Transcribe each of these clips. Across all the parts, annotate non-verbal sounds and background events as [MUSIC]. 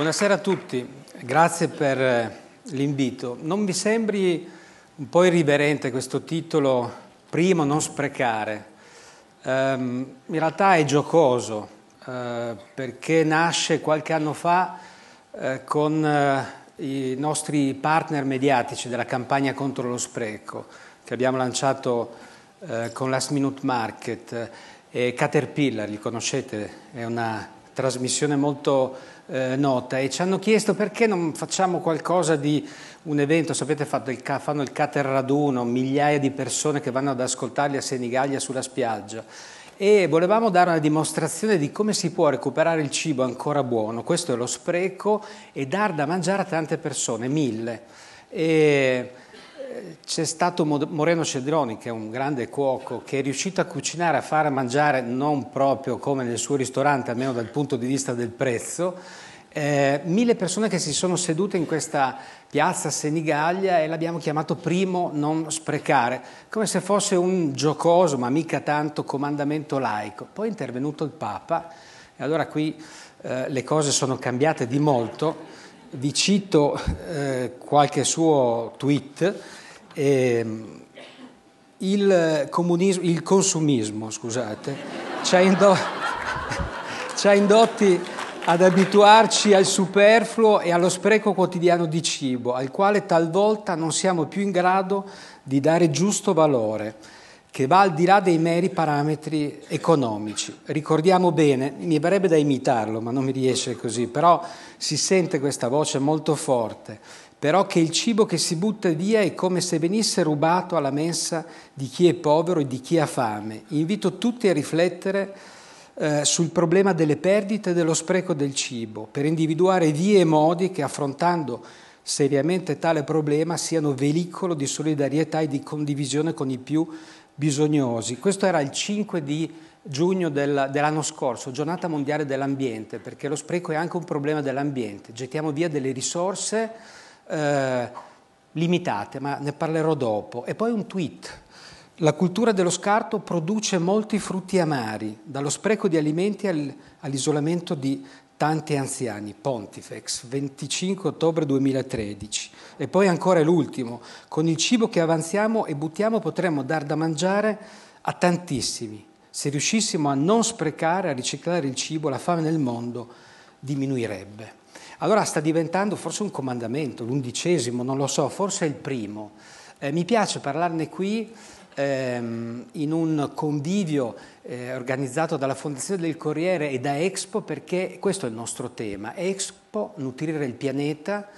Buonasera a tutti, grazie per eh, l'invito. Non vi sembri un po' irriverente questo titolo, primo non sprecare? Um, in realtà è giocoso uh, perché nasce qualche anno fa uh, con uh, i nostri partner mediatici della campagna contro lo spreco che abbiamo lanciato con Last Minute Market e Caterpillar, li conoscete, è una trasmissione molto eh, nota e ci hanno chiesto perché non facciamo qualcosa di un evento, sapete il, fanno il Cater Raduno, migliaia di persone che vanno ad ascoltarli a Senigallia sulla spiaggia e volevamo dare una dimostrazione di come si può recuperare il cibo ancora buono, questo è lo spreco, e dar da mangiare a tante persone, mille. E c'è stato Moreno Cedroni, che è un grande cuoco, che è riuscito a cucinare, a far mangiare non proprio come nel suo ristorante, almeno dal punto di vista del prezzo, eh, mille persone che si sono sedute in questa piazza Senigallia e l'abbiamo chiamato primo non sprecare, come se fosse un giocoso, ma mica tanto comandamento laico. Poi è intervenuto il Papa e allora qui eh, le cose sono cambiate di molto. Vi cito eh, qualche suo tweet eh, il, il, consumismo, scusate, ci ha, indo- [LAUGHS] ci ha indotti ad abituarci al superfluo e allo spreco quotidiano di cibo, al quale talvolta non siamo più in grado di dare giusto valore, che va al di là dei meri parametri economici. Ricordiamo bene, mi verrebbe da imitarlo, ma non mi riesce così, però si sente questa voce molto forte però che il cibo che si butta via è come se venisse rubato alla mensa di chi è povero e di chi ha fame. Invito tutti a riflettere eh, sul problema delle perdite e dello spreco del cibo, per individuare vie e modi che affrontando seriamente tale problema siano veicolo di solidarietà e di condivisione con i più bisognosi. Questo era il 5 di giugno del, dell'anno scorso, giornata mondiale dell'ambiente, perché lo spreco è anche un problema dell'ambiente. Gettiamo via delle risorse eh, limitate, ma ne parlerò dopo. E poi un tweet. La cultura dello scarto produce molti frutti amari, dallo spreco di alimenti all'isolamento di tanti anziani, Pontifex, 25 ottobre 2013. E poi ancora l'ultimo, con il cibo che avanziamo e buttiamo potremmo dar da mangiare a tantissimi. Se riuscissimo a non sprecare, a riciclare il cibo, la fame nel mondo diminuirebbe. Allora sta diventando forse un comandamento, l'undicesimo, non lo so, forse il primo. Eh, mi piace parlarne qui ehm, in un convivio eh, organizzato dalla Fondazione del Corriere e da Expo perché questo è il nostro tema. Expo, nutrire il pianeta,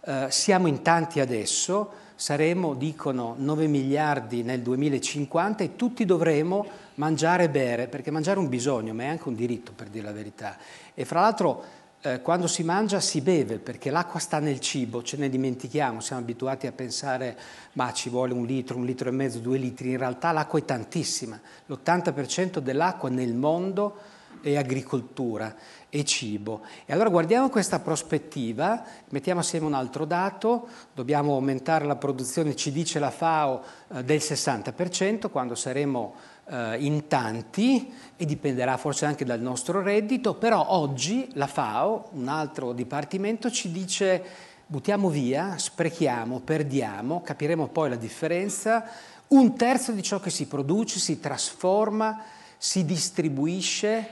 eh, siamo in tanti adesso, saremo, dicono, 9 miliardi nel 2050 e tutti dovremo mangiare e bere, perché mangiare è un bisogno, ma è anche un diritto per dire la verità. E fra l'altro eh, quando si mangia si beve perché l'acqua sta nel cibo, ce ne dimentichiamo, siamo abituati a pensare ma ci vuole un litro, un litro e mezzo, due litri, in realtà l'acqua è tantissima, l'80% dell'acqua nel mondo è agricoltura è cibo. E allora guardiamo questa prospettiva, mettiamo assieme un altro dato, dobbiamo aumentare la produzione, ci dice la FAO, eh, del 60%, quando saremo eh, in tanti e dipenderà forse anche dal nostro reddito, però oggi la FAO, un altro dipartimento, ci dice buttiamo via, sprechiamo, perdiamo, capiremo poi la differenza, un terzo di ciò che si produce si trasforma, si distribuisce,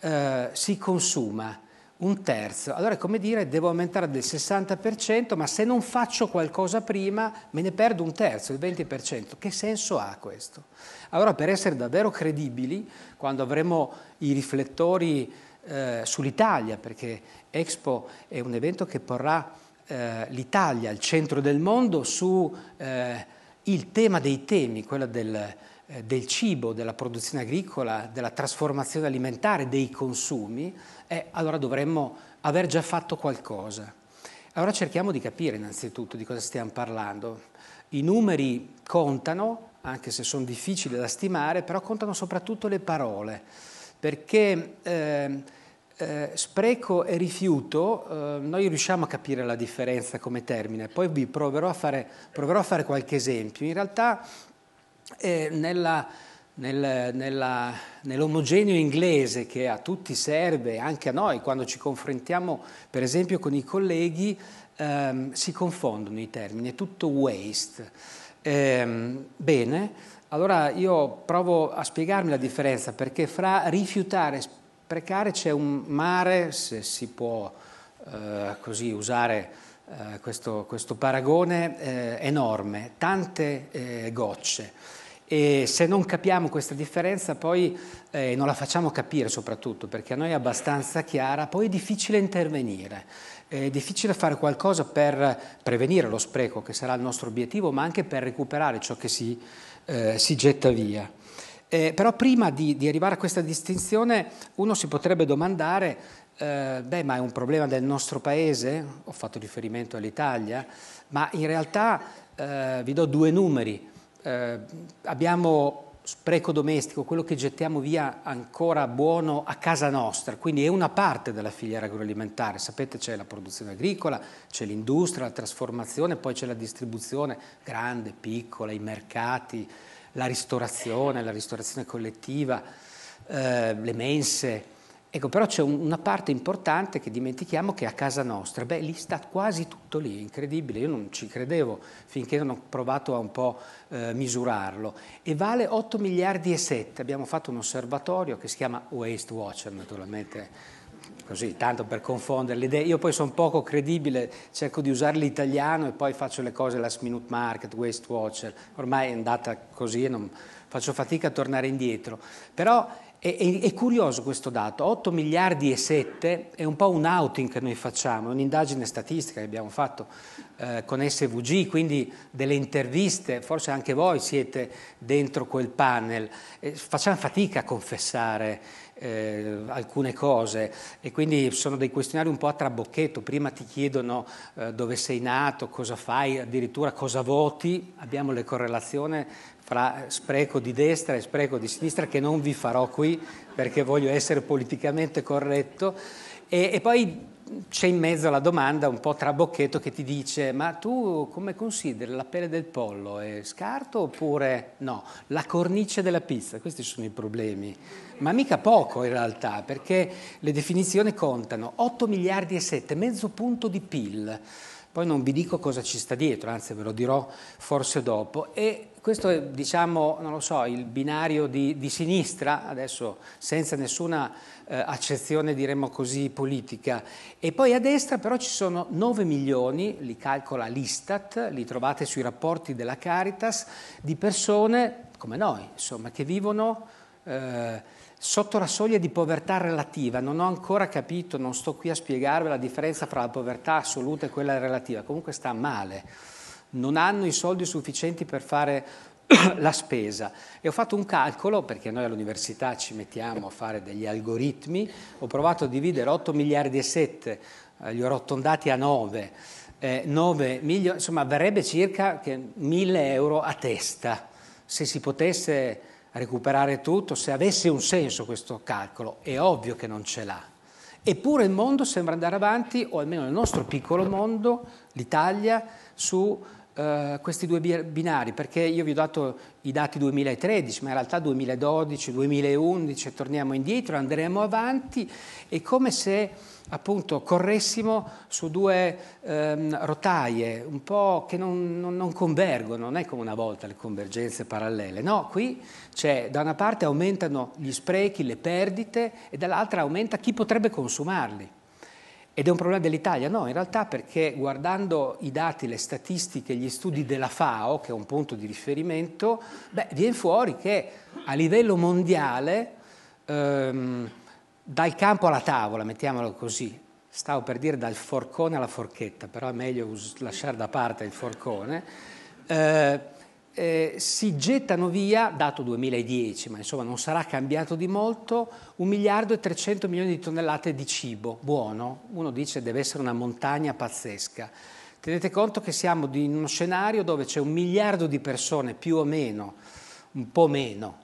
eh, si consuma un terzo. Allora è come dire devo aumentare del 60%, ma se non faccio qualcosa prima me ne perdo un terzo, il 20%. Che senso ha questo? Allora per essere davvero credibili, quando avremo i riflettori eh, sull'Italia, perché Expo è un evento che porrà eh, l'Italia al centro del mondo su eh, il tema dei temi, quello del, eh, del cibo, della produzione agricola, della trasformazione alimentare, dei consumi, eh, allora dovremmo aver già fatto qualcosa. Allora cerchiamo di capire innanzitutto di cosa stiamo parlando. I numeri contano, anche se sono difficili da stimare, però contano soprattutto le parole, perché eh, eh, spreco e rifiuto eh, noi riusciamo a capire la differenza come termine, poi vi proverò a fare, proverò a fare qualche esempio. In realtà eh, nella nel, nella, nell'omogeneo inglese che a tutti serve, anche a noi, quando ci confrontiamo per esempio con i colleghi, ehm, si confondono i termini, è tutto waste. Ehm, bene, allora io provo a spiegarmi la differenza, perché fra rifiutare e sprecare c'è un mare, se si può eh, così usare eh, questo, questo, paragone, eh, enorme, tante eh, gocce. E se non capiamo questa differenza poi eh, non la facciamo capire soprattutto perché a noi è abbastanza chiara, poi è difficile intervenire, è difficile fare qualcosa per prevenire lo spreco che sarà il nostro obiettivo ma anche per recuperare ciò che si, eh, si getta via. Eh, però prima di, di, arrivare a questa distinzione uno si potrebbe domandare, eh, beh ma è un problema del nostro paese, ho fatto riferimento all'Italia, ma in realtà eh, vi do due numeri eh, abbiamo spreco domestico, quello che gettiamo via ancora buono a casa nostra, quindi è una parte della filiera agroalimentare, sapete c'è la produzione agricola, c'è l'industria, la trasformazione, poi c'è la distribuzione grande, piccola, i mercati, la ristorazione, la ristorazione collettiva, eh, le mense, Ecco, però c'è una parte importante che dimentichiamo che è a casa nostra. Beh, lì sta quasi tutto lì, è incredibile. Io non ci credevo finché non ho provato a un po' eh, misurarlo. E vale 8 miliardi e 7. Abbiamo fatto un osservatorio che si chiama Waste Watcher, naturalmente così, tanto per confondere le idee. Io poi sono poco credibile, cerco di usare l'italiano e poi faccio le cose last minute market, waste watcher, ormai è andata così e non faccio fatica a tornare indietro. Però è, è, è, curioso questo dato, 8 miliardi e 7 è un po' un outing che noi facciamo, è un'indagine statistica che abbiamo fatto eh, con SVG, quindi delle interviste, forse anche voi siete dentro quel panel, eh, facciamo fatica a confessare eh, alcune cose e quindi sono dei questionari un po' a trabocchetto, prima ti chiedono eh, dove sei nato, cosa fai, addirittura cosa voti, abbiamo le correlazioni fra spreco di destra e spreco di sinistra che non vi farò qui perché voglio essere politicamente corretto e, e poi c'è in mezzo la domanda un po' trabocchetto che ti dice ma tu come consideri la pelle del pollo? È scarto oppure no? La cornice della pizza, questi sono i problemi. Ma mica poco in realtà, perché le definizioni contano 8 miliardi e 7, mezzo punto di PIL. Poi non vi dico cosa ci sta dietro, anzi ve lo dirò forse dopo. E questo è diciamo, so, il binario di, di, sinistra, adesso senza nessuna eh, accezione diremmo così politica, e poi a destra però ci sono 9 milioni, li calcola l'Istat, li trovate sui rapporti della Caritas, di persone come noi, insomma, che vivono eh, sotto la soglia di povertà relativa. Non ho ancora capito, non sto qui a spiegarvi la differenza tra la povertà assoluta e quella relativa, comunque sta male non hanno i soldi sufficienti per fare [CLEARS THROAT] la spesa e ho fatto un calcolo perché noi all'università ci mettiamo a fare degli algoritmi, ho provato a dividere 8 miliardi e 7, eh, li ho arrotondati a 9, eh, 9 milioni, insomma verrebbe circa 1000 euro a testa se si potesse recuperare tutto, se avesse un senso questo calcolo, è ovvio che non ce l'ha. Eppure il mondo sembra andare avanti, o almeno il nostro piccolo mondo, l'Italia, su eh, questi due binari, perché io vi ho dato i dati 2013, ma in realtà 2012, 2011, torniamo indietro, andremo avanti, è come se appunto corressimo su due ehm, rotaie un po' che non, non, non, convergono, non è come una volta le convergenze parallele, no, qui c'è da una parte aumentano gli sprechi, le perdite e dall'altra aumenta chi potrebbe consumarli. Ed è un problema dell'Italia? No, in realtà perché guardando i dati, le statistiche, gli studi della FAO, che è un punto di riferimento, beh, viene fuori che a livello mondiale, ehm, dal campo alla tavola, mettiamolo così, stavo per dire dal forcone alla forchetta, però è meglio lasciare da parte il forcone, eh, eh, si gettano via, dato 2010, ma insomma non sarà cambiato di molto, 1 miliardo e 300 milioni di tonnellate di cibo buono. Uno dice deve essere una montagna pazzesca. Tenete conto che siamo in uno scenario dove c'è un miliardo di persone più o meno, un po' meno,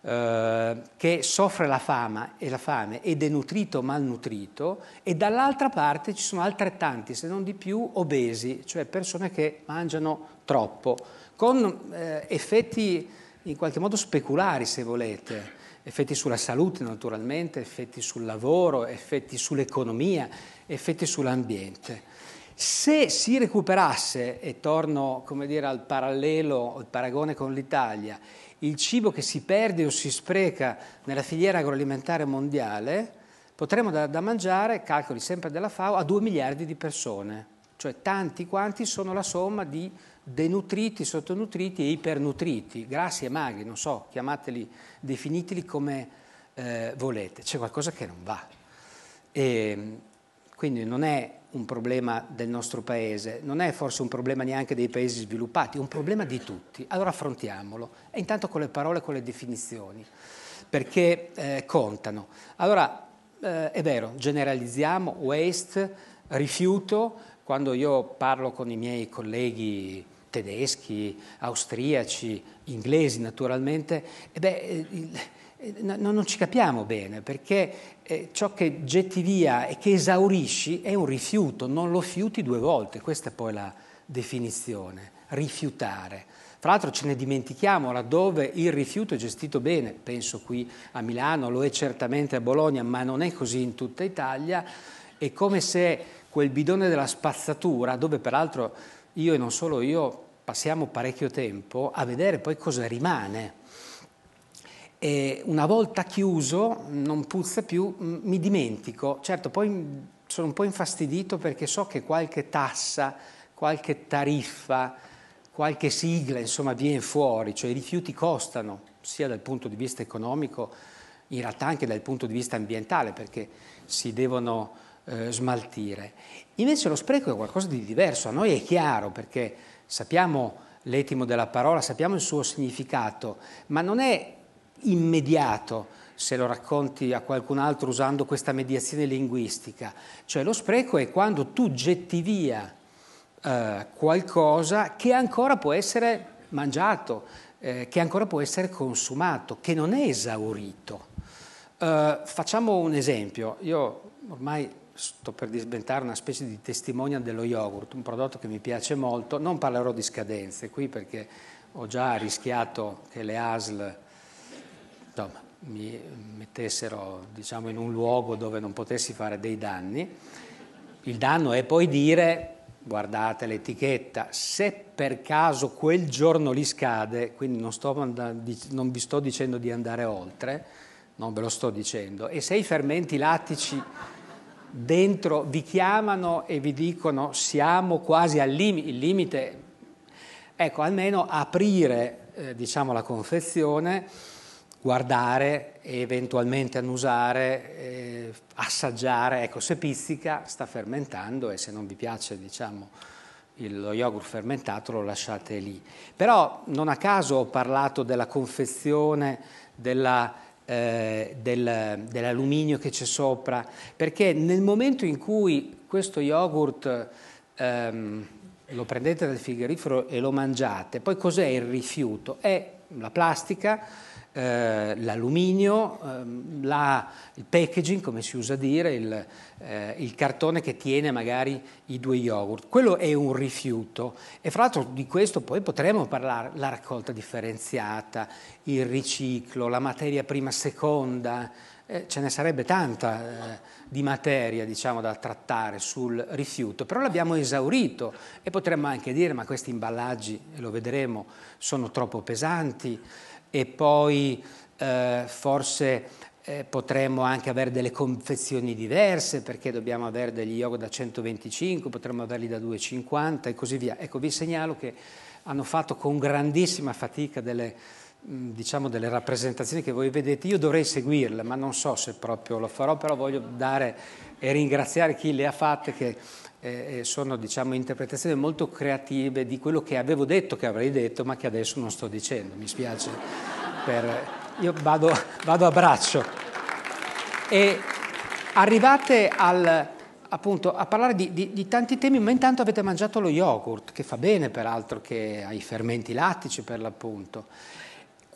eh, che soffre la, fama, e la fame ed è nutrito o malnutrito e dall'altra parte ci sono altrettanti, se non di più, obesi, cioè persone che mangiano troppo con eh, effetti in qualche modo speculari, se volete, effetti sulla salute naturalmente, effetti sul lavoro, effetti sull'economia, effetti sull'ambiente. Se si recuperasse, e torno dire, al parallelo, al paragone con l'Italia, il cibo che si perde o si spreca nella filiera agroalimentare mondiale, potremmo dare da mangiare, calcoli sempre della FAO, a 2 miliardi di persone, cioè tanti quanti sono la somma di denutriti, sottonutriti e ipernutriti, grassi e magri, non so, chiamateli, definiteli come eh, volete, c'è qualcosa che non va. E, ehm, quindi non è un problema del nostro paese, non è forse un problema neanche dei paesi sviluppati, è un problema di tutti. Allora affrontiamolo, e intanto con le parole, con le definizioni, perché eh, contano. Allora, eh, è vero, generalizziamo, waste, rifiuto, quando io parlo con i miei colleghi tedeschi, austriaci, inglesi naturalmente, eh beh, no, non ci capiamo bene perché eh, ciò che getti via e che esaurisci è un rifiuto, non lo fiuti due volte, questa è poi la definizione, rifiutare. Tra l'altro ce ne dimentichiamo laddove il rifiuto è gestito bene, penso qui a Milano, lo è certamente a Bologna, ma non è così in tutta Italia, è come se quel bidone della spazzatura, dove peraltro io e non solo io passiamo parecchio tempo a vedere poi cosa rimane. E una volta chiuso, non puzza più, mi dimentico. Certo, poi sono un po' infastidito perché so che qualche tassa, qualche tariffa, qualche sigla, insomma, viene fuori, cioè i rifiuti costano, sia dal punto di vista economico, in realtà anche dal punto di vista ambientale, perché si devono eh, smaltire. Invece lo spreco è qualcosa di diverso, a noi è chiaro perché sappiamo l'etimo della parola, sappiamo il suo significato, ma non è immediato se lo racconti a qualcun altro usando questa mediazione linguistica. Cioè lo spreco è quando tu getti via eh, qualcosa che ancora può essere mangiato, eh, che ancora può essere consumato, che non è esaurito. Eh, facciamo un esempio. Io ormai sto per diventare una specie di testimonia dello yogurt, un prodotto che mi piace molto, non parlerò di scadenze qui perché ho già rischiato che le ASL insomma, mi mettessero diciamo, in un luogo dove non potessi fare dei danni. Il danno è poi dire, guardate l'etichetta, se per caso quel giorno li scade, quindi non, andando, non vi sto dicendo di andare oltre, non ve lo sto dicendo, e se i fermenti lattici dentro vi chiamano e vi dicono siamo quasi al limite, il limite, ecco almeno aprire eh, diciamo, la confezione, guardare e eventualmente annusare, eh, assaggiare, ecco se pizzica sta fermentando e se non vi piace diciamo, il, lo yogurt fermentato lo lasciate lì. Però non a caso ho parlato della confezione, della eh, del, dell'alluminio che c'è sopra, perché nel momento in cui questo yogurt ehm, lo prendete dal frigorifero e lo mangiate, poi cos'è il rifiuto? È la plastica, eh, l'alluminio, ehm, la, il packaging, come si usa dire, il, eh, il, cartone che tiene magari i due yogurt. Quello è un rifiuto e fra l'altro di questo poi potremo parlare, la raccolta differenziata, il riciclo, la materia prima seconda, eh, ce ne sarebbe tanta eh, di materia diciamo, da trattare sul rifiuto, però l'abbiamo esaurito e potremmo anche dire ma questi imballaggi, e lo vedremo, sono troppo pesanti, e poi eh, forse eh, potremmo anche avere delle confezioni diverse perché dobbiamo avere degli yoga da 125, potremmo averli da 250 e così via. Ecco, vi segnalo che hanno fatto con grandissima fatica delle, diciamo, delle rappresentazioni che voi vedete. Io dovrei seguirle, ma non so se proprio lo farò, però voglio dare e ringraziare chi le ha fatte che eh, eh, sono diciamo, interpretazioni molto creative di quello che avevo detto che avrei detto, ma che adesso non sto dicendo, mi spiace. Per... Io vado, vado, a braccio. E arrivate al, appunto, a parlare di, di, di, tanti temi, ma intanto avete mangiato lo yogurt, che fa bene peraltro che ai fermenti lattici per l'appunto.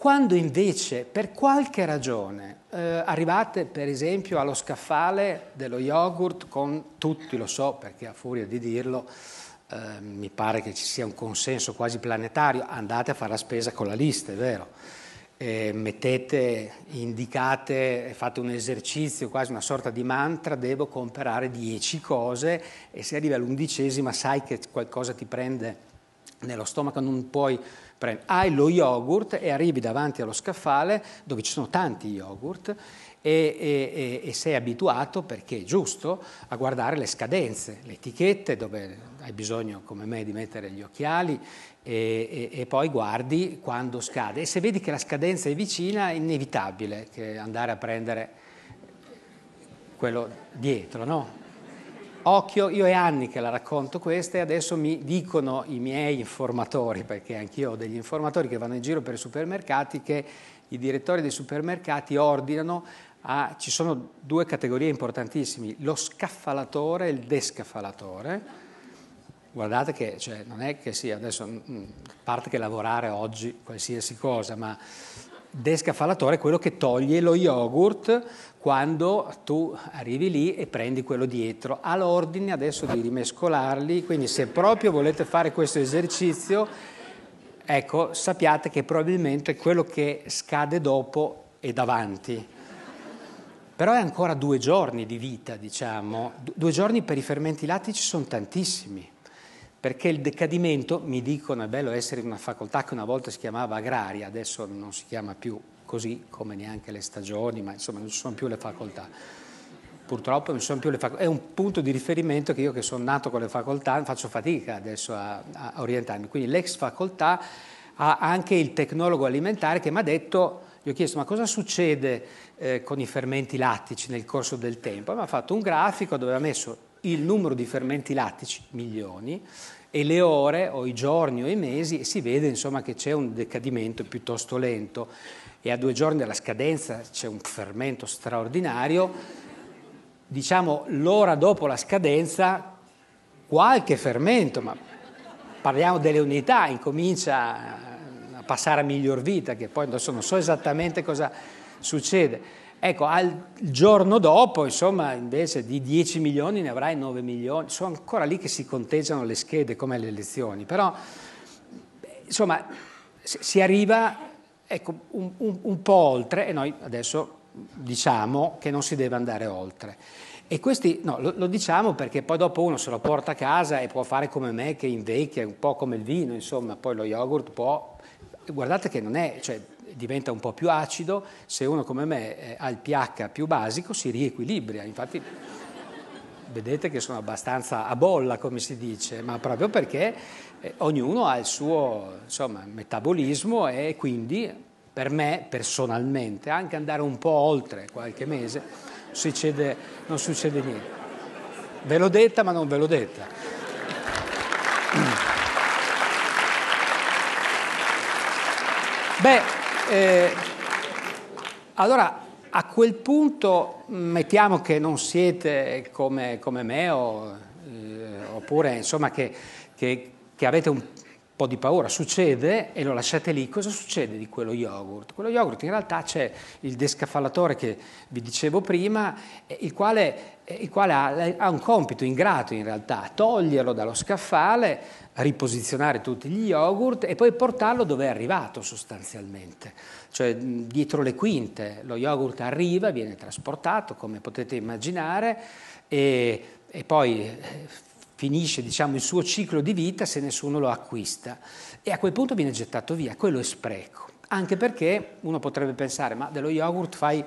Quando invece, per qualche ragione, eh, arrivate per esempio allo scaffale dello yogurt con tutti, lo so perché a furia di dirlo, eh, mi pare che ci sia un consenso quasi planetario, andate a fare la spesa con la lista, è vero? E mettete, indicate, fate un esercizio, quasi una sorta di mantra, devo comprare 10 cose e se arrivi all'undicesima sai che qualcosa ti prende nello stomaco, non puoi hai lo yogurt e arrivi davanti allo scaffale dove ci sono tanti yogurt e, e, e, sei abituato, perché è giusto, a guardare le scadenze, le etichette dove hai bisogno come me di mettere gli occhiali e, e poi guardi quando scade. E se vedi che la scadenza è vicina è inevitabile andare a prendere quello dietro, no? Occhio, io è anni che la racconto questa e adesso mi dicono i miei informatori, perché anch'io ho degli informatori che vanno in giro per i supermercati, che i direttori dei supermercati ordinano a, ci sono due categorie importantissime, lo scaffalatore e il descaffalatore. Guardate che cioè, non è che sia adesso, mm, mm, a parte che lavorare oggi qualsiasi cosa, ma descafalatore è quello che toglie lo yogurt quando tu arrivi lì e prendi quello dietro. Ha l'ordine adesso di rimescolarli, quindi se proprio volete fare questo esercizio, ecco, sappiate che probabilmente quello che scade dopo è davanti. Però è ancora due giorni di vita, diciamo. Due giorni per i fermenti lattici sono tantissimi perché il decadimento, mi dicono, è bello essere in una facoltà che una volta si chiamava agraria, adesso non si chiama più così come neanche le stagioni, ma insomma non ci sono più le facoltà. Purtroppo non ci sono più le facoltà, è un punto di riferimento che io che sono nato con le facoltà faccio fatica adesso a, a orientarmi. Quindi l'ex facoltà ha anche il tecnologo alimentare che mi ha detto, gli ho chiesto ma cosa succede eh, con i fermenti lattici nel corso del tempo? E mi ha fatto un grafico dove ha messo il numero di fermenti lattici, milioni, e le ore o i giorni o i mesi e si vede insomma che c'è un decadimento piuttosto lento e a due giorni dalla scadenza c'è un fermento straordinario, diciamo l'ora dopo la scadenza qualche fermento, ma parliamo delle unità, incomincia a passare a miglior vita, che poi adesso non so esattamente cosa succede Ecco, al giorno dopo, insomma, invece di 10 milioni ne avrai 9 milioni. Sono ancora lì che si conteggiano le schede come le elezioni, però insomma si arriva ecco, un, un, un po' oltre e noi adesso diciamo che non si deve andare oltre. E questi, no, lo, lo, diciamo perché poi dopo uno se lo porta a casa e può fare come me che invecchia, un po' come il vino, insomma, poi lo yogurt può... Guardate che non è, cioè, diventa un po' più acido, se uno come me eh, ha il pH più basico si riequilibra, infatti vedete che sono abbastanza a bolla come si dice, ma proprio perché eh, ognuno ha il suo insomma, metabolismo e quindi per me personalmente anche andare un po' oltre qualche mese succede, non succede niente. Ve l'ho detta ma non ve l'ho detta. Beh, eh, allora, a quel punto, mettiamo che non siete come, come me o, eh, oppure insomma che, che, che avete un po' di paura, succede e lo lasciate lì, cosa succede di quello yogurt? Quello yogurt in realtà c'è il descaffalatore che vi dicevo prima, il quale, il quale ha, ha, un compito ingrato in realtà, toglierlo dallo scaffale, riposizionare tutti gli yogurt e poi portarlo dove è arrivato sostanzialmente, cioè dietro le quinte. Lo yogurt arriva, viene trasportato, come potete immaginare, e, e poi eh, finisce diciamo, il suo ciclo di vita se nessuno lo acquista e a quel punto viene gettato via, quello è spreco, anche perché uno potrebbe pensare ma dello yogurt fai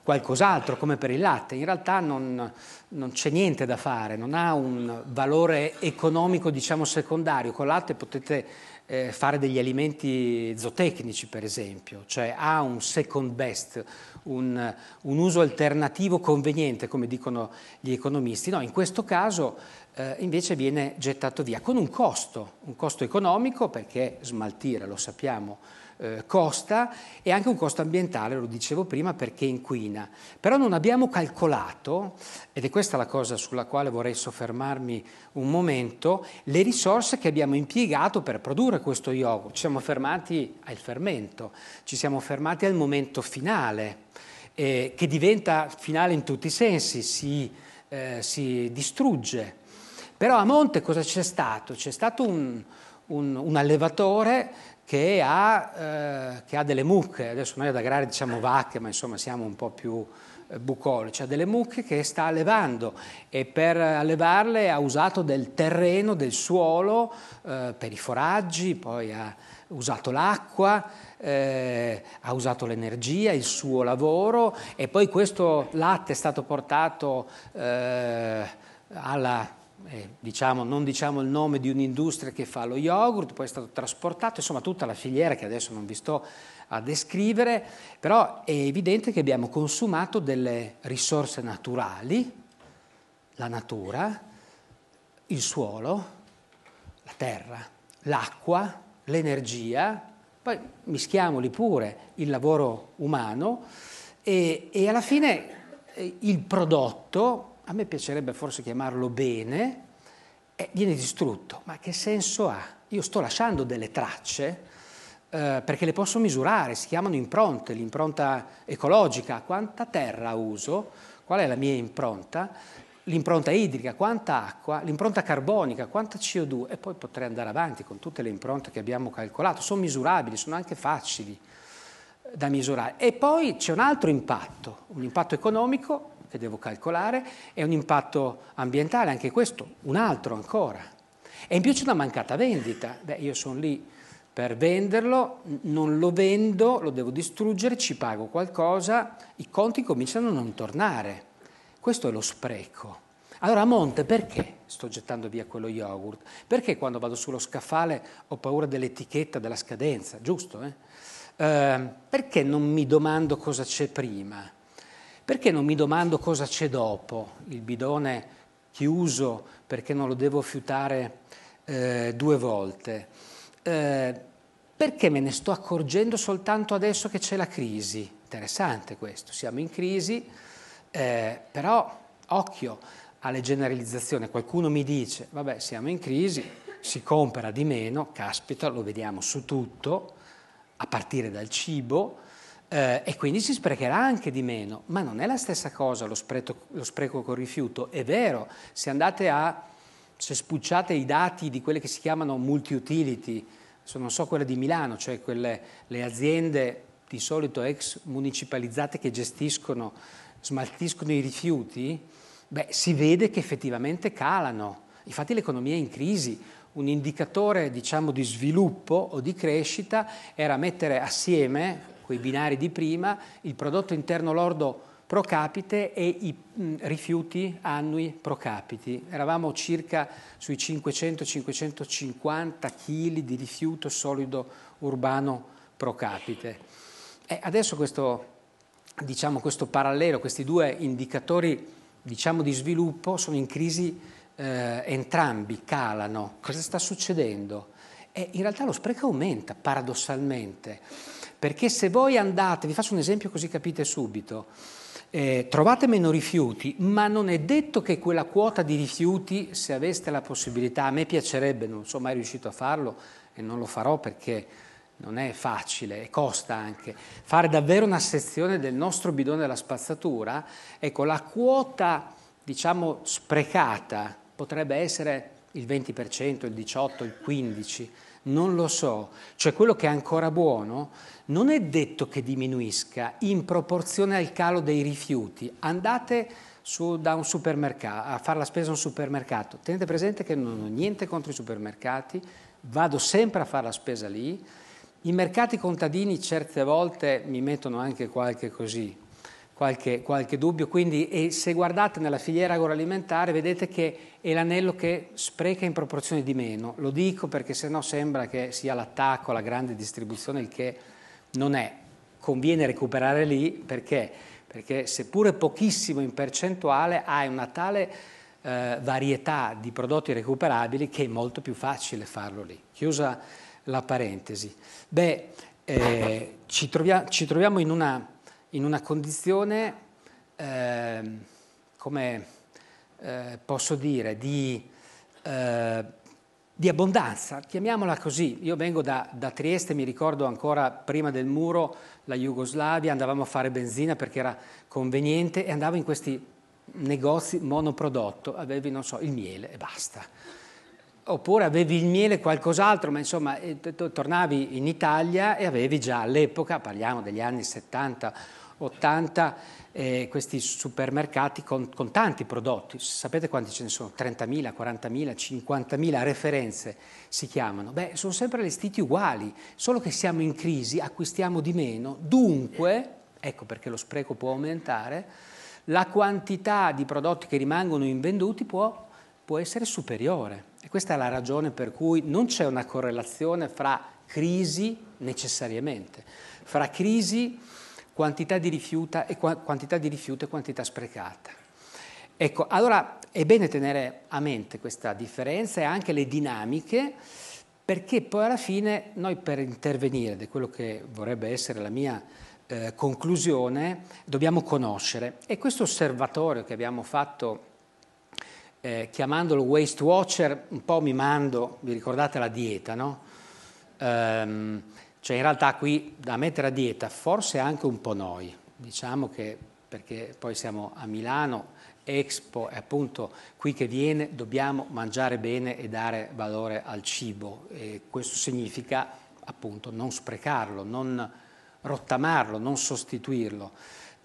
qualcos'altro come per il latte, in realtà non, non c'è niente da fare, non ha un valore economico diciamo, secondario, con il latte potete eh, fare degli alimenti zootecnici per esempio, cioè ha un second best, un, un uso alternativo conveniente come dicono gli economisti, no, in questo caso eh, invece viene gettato via con un costo, un costo economico perché smaltire, lo sappiamo, eh, costa e anche un costo ambientale, lo dicevo prima, perché inquina. Però non abbiamo calcolato, ed è questa la cosa sulla quale vorrei soffermarmi un momento, le risorse che abbiamo impiegato per produrre questo yogurt. Ci siamo fermati al fermento, ci siamo fermati al momento finale, eh, che diventa finale in tutti i sensi, si, eh, si distrugge però a monte cosa c'è stato? C'è stato un, un, un allevatore che ha, eh, che ha, delle mucche, adesso noi ad agrari diciamo vacche, ma insomma siamo un po' più eh, bucolici, ha delle mucche che sta allevando e per allevarle ha usato del terreno, del suolo, eh, per i foraggi, poi ha usato l'acqua, eh, ha usato l'energia, il suo lavoro e poi questo latte è stato portato eh, alla eh, diciamo, non diciamo il nome di un'industria che fa lo yogurt, poi è stato trasportato, insomma tutta la filiera che adesso non vi sto a descrivere, però è evidente che abbiamo consumato delle risorse naturali, la natura, il suolo, la terra, l'acqua, l'energia, poi mischiamoli pure il lavoro umano e, e alla fine eh, il prodotto a me piacerebbe forse chiamarlo bene, eh, viene distrutto. Ma che senso ha? Io sto lasciando delle tracce eh, perché le posso misurare, si chiamano impronte, l'impronta ecologica, quanta terra uso, qual è la mia impronta, l'impronta idrica, quanta acqua, l'impronta carbonica, quanta CO2 e poi potrei andare avanti con tutte le impronte che abbiamo calcolato, sono misurabili, sono anche facili eh, da misurare. E poi c'è un altro impatto, un impatto economico che devo calcolare e un impatto ambientale, anche questo, un altro ancora. E in più c'è una mancata vendita. Beh, io sono lì per venderlo, non lo vendo, lo devo distruggere, ci pago qualcosa, i conti cominciano a non tornare. Questo è lo spreco. Allora a monte perché sto gettando via quello yogurt? Perché quando vado sullo scaffale ho paura dell'etichetta, della scadenza, giusto? Eh? Eh, perché non mi domando cosa c'è prima? Perché non mi domando cosa c'è dopo il bidone chiuso, perché non lo devo fiutare eh, due volte? Eh, perché me ne sto accorgendo soltanto adesso che c'è la crisi? Interessante questo, siamo in crisi, eh, però occhio alle generalizzazioni. Qualcuno mi dice, vabbè siamo in crisi, si compra di meno, caspita, lo vediamo su tutto, a partire dal cibo, eh, e quindi si sprecherà anche di meno, ma non è la stessa cosa lo, spreco, lo spreco col rifiuto, è vero, se andate a, se spucciate i dati di quelle che si chiamano multi-utility, non so quelle di Milano, cioè quelle, le aziende di solito ex municipalizzate che gestiscono, smaltiscono i rifiuti, beh, si vede che effettivamente calano, infatti l'economia è in crisi, un indicatore diciamo, di sviluppo o di crescita era mettere assieme quei binari di prima, il prodotto interno lordo pro capite e i mh, mm, rifiuti annui pro capite. Eravamo circa sui 500-550 kg di rifiuto solido urbano pro capite. E adesso questo, diciamo, questo parallelo, questi due indicatori diciamo, di sviluppo sono in crisi eh, entrambi, calano. Cosa sta succedendo? E in realtà lo spreco aumenta paradossalmente perché se voi andate, vi faccio un esempio così capite subito, eh, trovate meno rifiuti, ma non è detto che quella quota di rifiuti, se aveste la possibilità, a me piacerebbe, non sono mai riuscito a farlo e non lo farò perché non è facile e costa anche, fare davvero una sezione del nostro bidone della spazzatura, ecco la quota diciamo sprecata potrebbe essere il 20%, il 18%, il 15%, non lo so, cioè quello che è ancora buono, non è detto che diminuisca in proporzione al calo dei rifiuti. Andate su, da un supermercato, a fare la spesa a un supermercato, tenete presente che non ho niente contro i supermercati, vado sempre a fare la spesa lì, i mercati contadini certe volte mi mettono anche qualche così, qualche, qualche dubbio. Quindi se guardate nella filiera agroalimentare vedete che è l'anello che spreca in proporzione di meno. Lo dico perché sennò sembra che sia l'attacco alla grande distribuzione, il che non è. Conviene recuperare lì perché, perché seppure pochissimo in percentuale hai una tale... Eh, varietà di prodotti recuperabili che è molto più facile farlo lì. Chiusa la parentesi. Beh, eh, ci, trovia- ci troviamo in una in una condizione, eh, come eh, posso dire, di, eh, di, abbondanza, chiamiamola così. Io vengo da, da, Trieste, mi ricordo ancora prima del muro, la Jugoslavia, andavamo a fare benzina perché era conveniente e andavo in questi negozi monoprodotto, avevi, non so, il miele e basta. Oppure avevi il miele e qualcos'altro, ma insomma, eh, tornavi in Italia e avevi già all'epoca, parliamo degli anni 70, 80 eh, questi supermercati con, con, tanti prodotti, sapete quanti ce ne sono? 30.000, 40.000, 50.000 referenze si chiamano. Beh, sono sempre allestiti uguali, solo che siamo in crisi, acquistiamo di meno, dunque, ecco perché lo spreco può aumentare, la quantità di prodotti che rimangono invenduti può, può essere superiore. E questa è la ragione per cui non c'è una correlazione fra crisi necessariamente, fra crisi quantità di, rifiuta e quantità di rifiuto e quantità sprecata. Ecco, allora è bene tenere a mente questa differenza e anche le dinamiche, perché poi alla fine noi per intervenire, ed è quello che vorrebbe essere la mia eh, conclusione, dobbiamo conoscere. E questo osservatorio che abbiamo fatto eh, chiamandolo Waste Watcher, un po' mi mando, vi ricordate la dieta, no? Um, cioè in realtà qui da mettere a dieta forse anche un po' noi, diciamo che perché poi siamo a Milano, Expo è appunto qui che viene, dobbiamo mangiare bene e dare valore al cibo e questo significa appunto non sprecarlo, non rottamarlo, non sostituirlo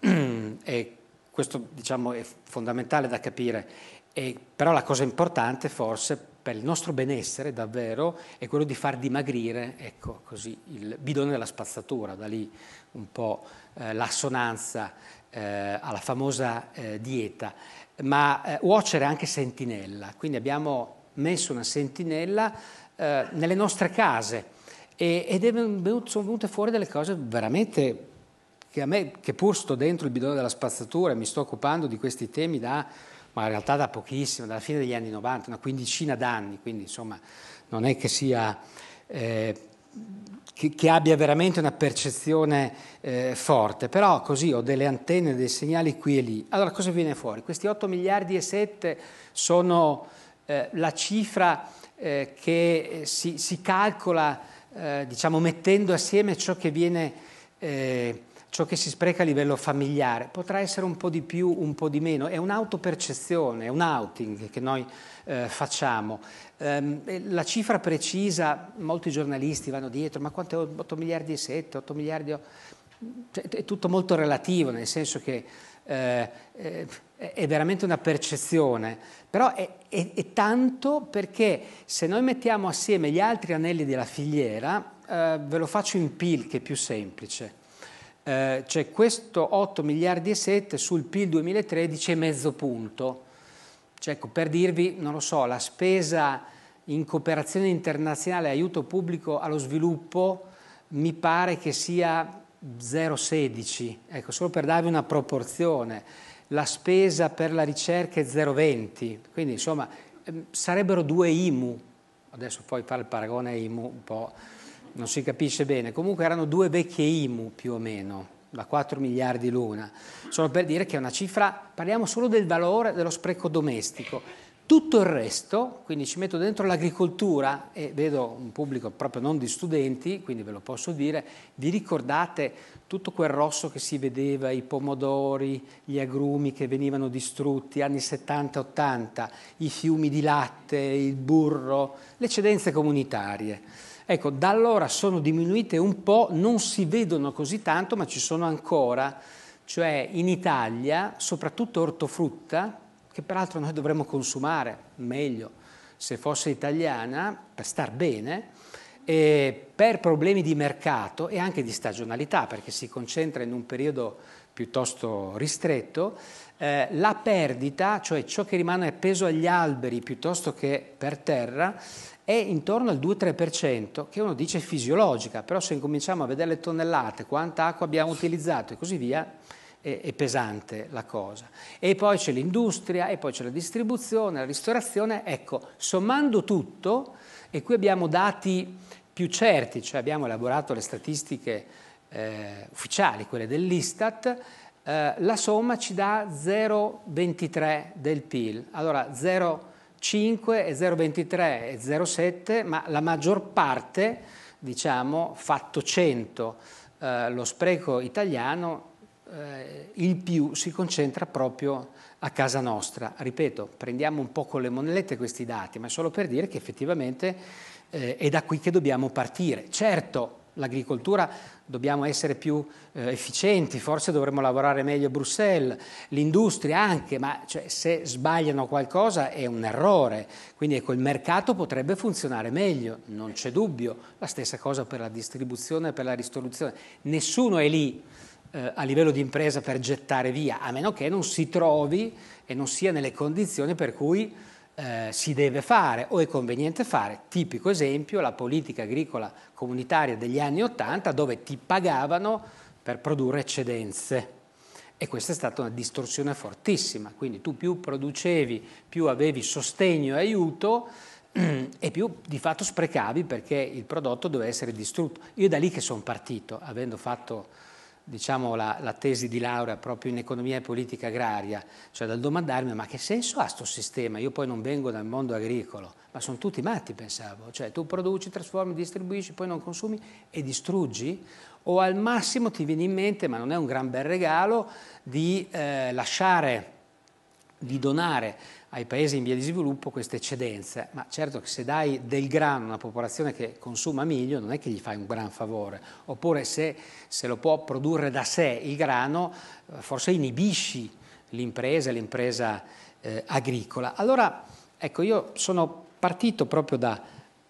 [CLEARS THROAT] e questo diciamo è fondamentale da capire e, però la cosa importante forse per il nostro benessere davvero è quello di far dimagrire ecco, così, il bidone della spazzatura, da lì un po' eh, l'assonanza eh, alla famosa eh, dieta. Ma Watcher eh, è anche sentinella, quindi abbiamo messo una sentinella eh, nelle nostre case e, ed venuto, sono venute fuori delle cose veramente che a me, che pur sto dentro il bidone della spazzatura e mi sto occupando di questi temi da ma in realtà da pochissimo, dalla fine degli anni 90, una quindicina d'anni, quindi insomma non è che sia... Eh, che, che, abbia veramente una percezione eh, forte, però così ho delle antenne, dei segnali qui e lì. Allora cosa viene fuori? Questi 8 miliardi e 7 sono eh, la cifra eh, che si, si calcola eh, diciamo, mettendo assieme ciò che viene eh, ciò che si spreca a livello familiare, potrà essere un po' di più, un po' di meno, è un'autopercezione, è un outing che noi eh, facciamo. Ehm, la cifra precisa, molti giornalisti vanno dietro, ma quanto è 8 miliardi e 7, 8 miliardi... Cioè, è tutto molto relativo, nel senso che eh, eh è veramente una percezione, però è, è, è, tanto perché se noi mettiamo assieme gli altri anelli della filiera, eh, ve lo faccio in PIL che è più semplice cioè questo 8 miliardi e 7 sul PIL 2013 è mezzo punto. Cioè, ecco, per dirvi, non lo so, la spesa in cooperazione internazionale e aiuto pubblico allo sviluppo mi pare che sia 0,16, ecco, solo per darvi una proporzione. La spesa per la ricerca è 0,20, quindi insomma ehm, sarebbero due IMU, adesso poi fare il paragone IMU un po' non si capisce bene, comunque erano due vecchie IMU più o meno, da 4 miliardi l'una, solo per dire che è una cifra, parliamo solo del valore dello spreco domestico. Tutto il resto, quindi ci metto dentro l'agricoltura e vedo un pubblico proprio non di studenti, quindi ve lo posso dire, vi ricordate tutto quel rosso che si vedeva, i pomodori, gli agrumi che venivano distrutti, anni 70-80, i fiumi di latte, il burro, le eccedenze comunitarie. Ecco, da allora sono diminuite un po', non si vedono così tanto, ma ci sono ancora, cioè in Italia, soprattutto ortofrutta, che peraltro noi dovremmo consumare meglio se fosse italiana, per star bene, e per problemi di mercato e anche di stagionalità, perché si concentra in un periodo piuttosto ristretto, eh, la perdita, cioè ciò che rimane appeso agli alberi piuttosto che per terra, è intorno al 2-3%, che uno dice fisiologica, però se incominciamo a vedere le tonnellate, quanta acqua abbiamo utilizzato e così via, è, è pesante la cosa. E poi c'è l'industria, e poi c'è la distribuzione, la ristorazione, ecco, sommando tutto, e qui abbiamo dati più certi, cioè abbiamo elaborato le statistiche eh, ufficiali, quelle dell'Istat, eh, la somma ci dà 0,23 del PIL. Allora 0,5 e 0,23 e 0,7, ma la maggior parte, diciamo, fatto 100, eh, lo spreco italiano, eh, il più si concentra proprio a casa nostra. Ripeto, prendiamo un po' con le monellette questi dati, ma è solo per dire che effettivamente eh, è da qui che dobbiamo partire. Certo, l'agricoltura dobbiamo essere più eh, efficienti, forse dovremmo lavorare meglio a Bruxelles, l'industria anche, ma cioè, se sbagliano qualcosa è un errore, quindi ecco, il mercato potrebbe funzionare meglio, non c'è dubbio, la stessa cosa per la distribuzione e per la ristorazione, nessuno è lì eh, a livello di impresa per gettare via, a meno che non si trovi e non sia nelle condizioni per cui eh, si deve fare o è conveniente fare. Tipico esempio, la politica agricola comunitaria degli anni Ottanta dove ti pagavano per produrre eccedenze. E questa è stata una distorsione fortissima, quindi tu più producevi, più avevi sostegno e aiuto [CLEARS THROAT] e più di fatto sprecavi perché il prodotto doveva essere distrutto. Io da lì che sono partito, avendo fatto diciamo, la, la, tesi di laurea proprio in economia e politica agraria, cioè dal domandarmi ma che senso ha questo sistema? Io poi non vengo dal mondo agricolo, ma sono tutti matti, pensavo, cioè tu produci, trasformi, distribuisci, poi non consumi e distruggi o al massimo ti viene in mente, ma non è un gran bel regalo, di eh, lasciare di donare ai paesi in via di sviluppo queste eccedenze, ma certo che se dai del grano a una popolazione che consuma miglio non è che gli fai un gran favore, oppure se, se lo può produrre da sé il grano eh, forse inibisci l'impresa, l'impresa eh, agricola. Allora, ecco, io sono partito proprio da,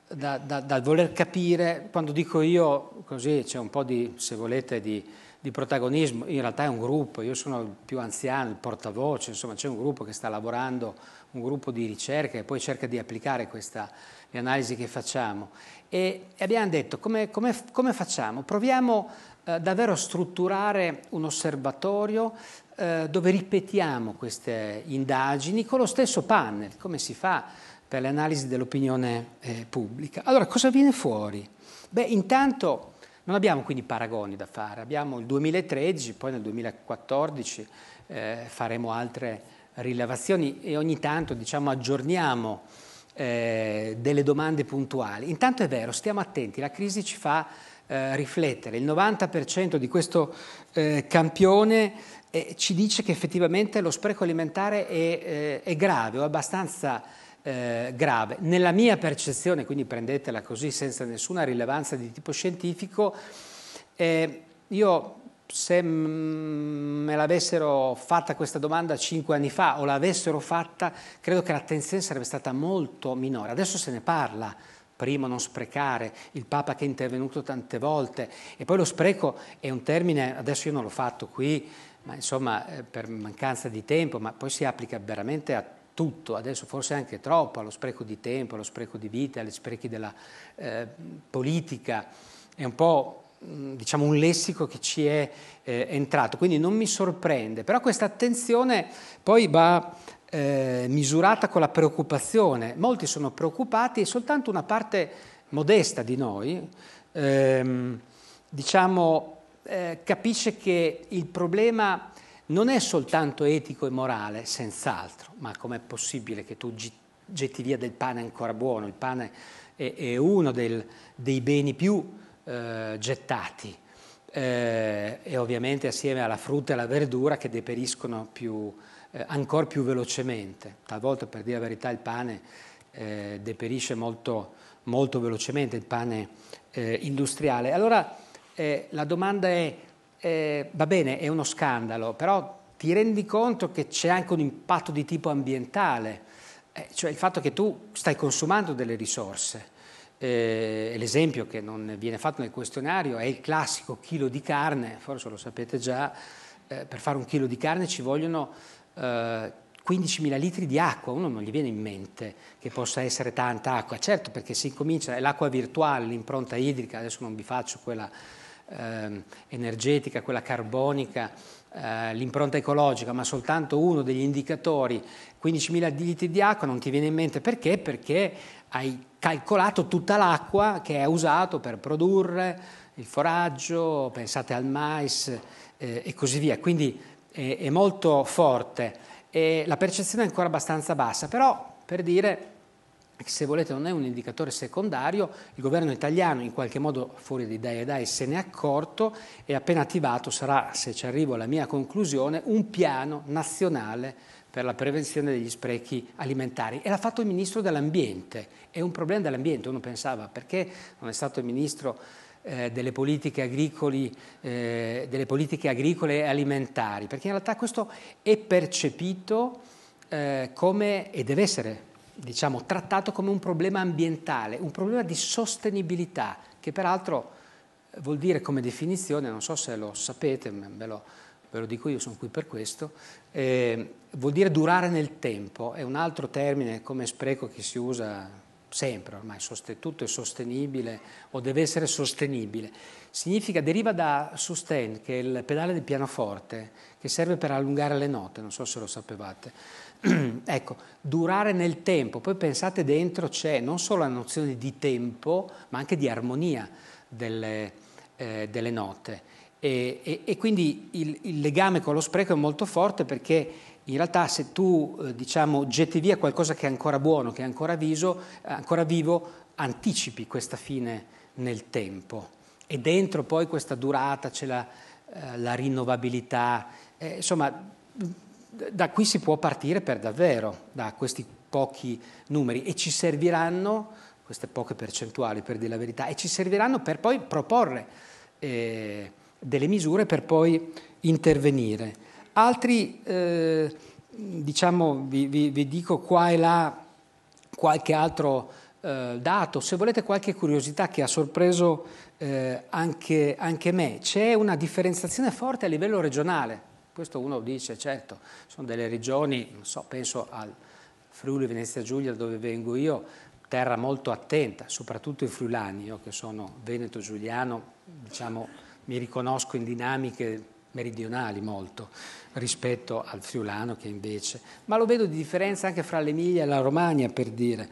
da, da, dal voler capire, quando dico io, così c'è un po' di, se volete, di di protagonismo, in realtà è un gruppo, io sono il più anziano, il portavoce, insomma c'è un gruppo che sta lavorando, un gruppo di ricerca e poi cerca di applicare questa, le analisi che facciamo. E abbiamo detto come, come, come facciamo? Proviamo eh, davvero a strutturare un osservatorio eh, dove ripetiamo queste indagini con lo stesso panel, come si fa per le analisi dell'opinione eh, pubblica. Allora cosa viene fuori? Beh, intanto non abbiamo quindi paragoni da fare, abbiamo il 2013, poi nel 2014 eh, faremo altre rilevazioni e ogni tanto diciamo, aggiorniamo eh, delle domande puntuali. Intanto è vero, stiamo attenti, la crisi ci fa eh, riflettere, il 90% di questo eh, campione eh, ci dice che effettivamente lo spreco alimentare è, eh, è grave o abbastanza grave eh, grave. Nella mia percezione, quindi prendetela così senza nessuna rilevanza di tipo scientifico, eh, io se me l'avessero fatta questa domanda cinque anni fa o l'avessero fatta, credo che l'attenzione sarebbe stata molto minore. Adesso se ne parla. Primo, non sprecare, il Papa che è intervenuto tante volte. E poi lo spreco è un termine, adesso io non l'ho fatto qui, ma insomma eh, per mancanza di tempo, ma poi si applica veramente a tutto, adesso forse anche troppo, allo spreco di tempo, allo spreco di vita, agli sprechi della eh, politica, è un po' mm, diciamo un lessico che ci è eh, entrato, quindi non mi sorprende, però questa attenzione poi va eh, misurata con la preoccupazione, molti sono preoccupati e soltanto una parte modesta di noi ehm, diciamo, eh, capisce che il problema non è soltanto etico e morale, senz'altro, ma com'è possibile che tu getti via del pane ancora buono? Il pane è, è uno del, dei beni più eh, gettati eh, e ovviamente assieme alla frutta e alla verdura che deperiscono più, eh, ancora più velocemente. Talvolta, per dire la verità, il pane eh, deperisce molto, molto, velocemente, il pane eh, industriale. Allora eh, la domanda è eh, va bene, è uno scandalo, però ti rendi conto che c'è anche un impatto di tipo ambientale, eh, cioè il fatto che tu stai consumando delle risorse. Eh, l'esempio che non viene fatto nel questionario è il classico chilo di carne, forse lo sapete già, eh, per fare un chilo di carne ci vogliono 15.000 eh, litri di acqua, uno non gli viene in mente che possa essere tanta acqua, certo perché si comincia, l'acqua virtuale, l'impronta idrica, adesso non vi faccio quella eh, energetica, quella carbonica, eh, l'impronta ecologica, ma soltanto uno degli indicatori, 15.000 litri di acqua, non ti viene in mente perché? Perché hai calcolato tutta l'acqua che è usato per produrre il foraggio, pensate al mais eh, e così via. Quindi è molto forte e la percezione è ancora abbastanza bassa, però per dire se volete non è un indicatore secondario, il governo italiano in qualche modo fuori di dai e dai se n'è accorto e appena attivato sarà, se ci arrivo alla mia conclusione, un piano nazionale per la prevenzione degli sprechi alimentari e l'ha fatto il ministro dell'ambiente, è un problema dell'ambiente, uno pensava perché non è stato il ministro eh, delle, politiche agricoli, eh, delle politiche agricole e alimentari, perché in realtà questo è percepito eh, come e deve essere diciamo, trattato come un problema ambientale, un problema di sostenibilità, che peraltro eh, vuol dire come definizione, non so se lo sapete, ve lo, ve lo dico io, sono qui per questo, eh, vuol dire durare nel tempo, è un altro termine come spreco che si usa sempre ormai, tutto è sostenibile o deve essere sostenibile. Significa, deriva da sustain, che è il pedale del pianoforte, che serve per allungare le note, non so se lo sapevate. [CLEARS THROAT] ecco, durare nel tempo, poi pensate dentro c'è non solo la nozione di tempo, ma anche di armonia delle, eh, delle note. E, e, e quindi il, il, legame con lo spreco è molto forte perché in realtà se tu eh, diciamo, getti via qualcosa che è ancora buono, che è ancora, viso, ancora vivo, anticipi questa fine nel tempo. E dentro poi questa durata c'è la, eh, la rinnovabilità, eh, insomma da qui si può partire per davvero, da questi pochi numeri, e ci serviranno, queste poche percentuali per dire la verità, e ci serviranno per poi proporre eh, delle misure per poi intervenire. Altri, eh, diciamo, vi, vi, vi, dico qua e là qualche altro eh, dato, se volete qualche curiosità che ha sorpreso eh, anche, anche me, c'è una differenziazione forte a livello regionale questo uno dice, certo, sono delle regioni, so, penso al Friuli Venezia Giulia dove vengo io, terra molto attenta, soprattutto i friulani, io che sono veneto giuliano, diciamo, mi riconosco in dinamiche meridionali molto rispetto al friulano che invece, ma lo vedo di differenza anche fra l'Emilia e la Romagna per dire.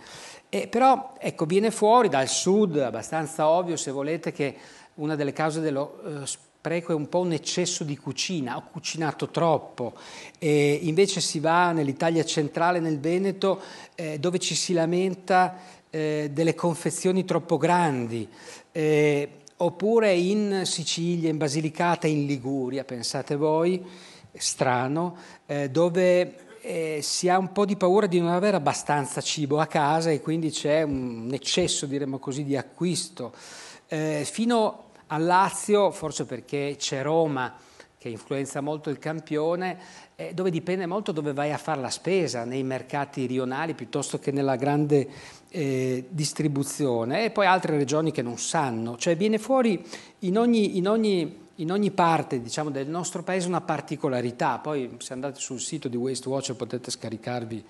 E però ecco, viene fuori dal sud, abbastanza ovvio se volete, che una delle cause dello eh, preco è un po' un eccesso di cucina, ho cucinato troppo. E invece si va nell'Italia centrale, nel Veneto, eh, dove ci si lamenta eh, delle confezioni troppo grandi. Eh, oppure in Sicilia, in Basilicata, in Liguria, pensate voi, strano, eh, dove eh, si ha un po' di paura di non avere abbastanza cibo a casa e quindi c'è un eccesso, diremmo così, di acquisto, eh, fino a Lazio, forse perché c'è Roma che influenza molto il campione, eh, dove dipende molto dove vai a fare la spesa, nei mercati rionali piuttosto che nella grande eh, distribuzione, e poi altre regioni che non sanno. Cioè viene fuori in ogni, in ogni in ogni parte diciamo, del nostro paese una particolarità, poi se andate sul sito di Waste Watch potete scaricarvi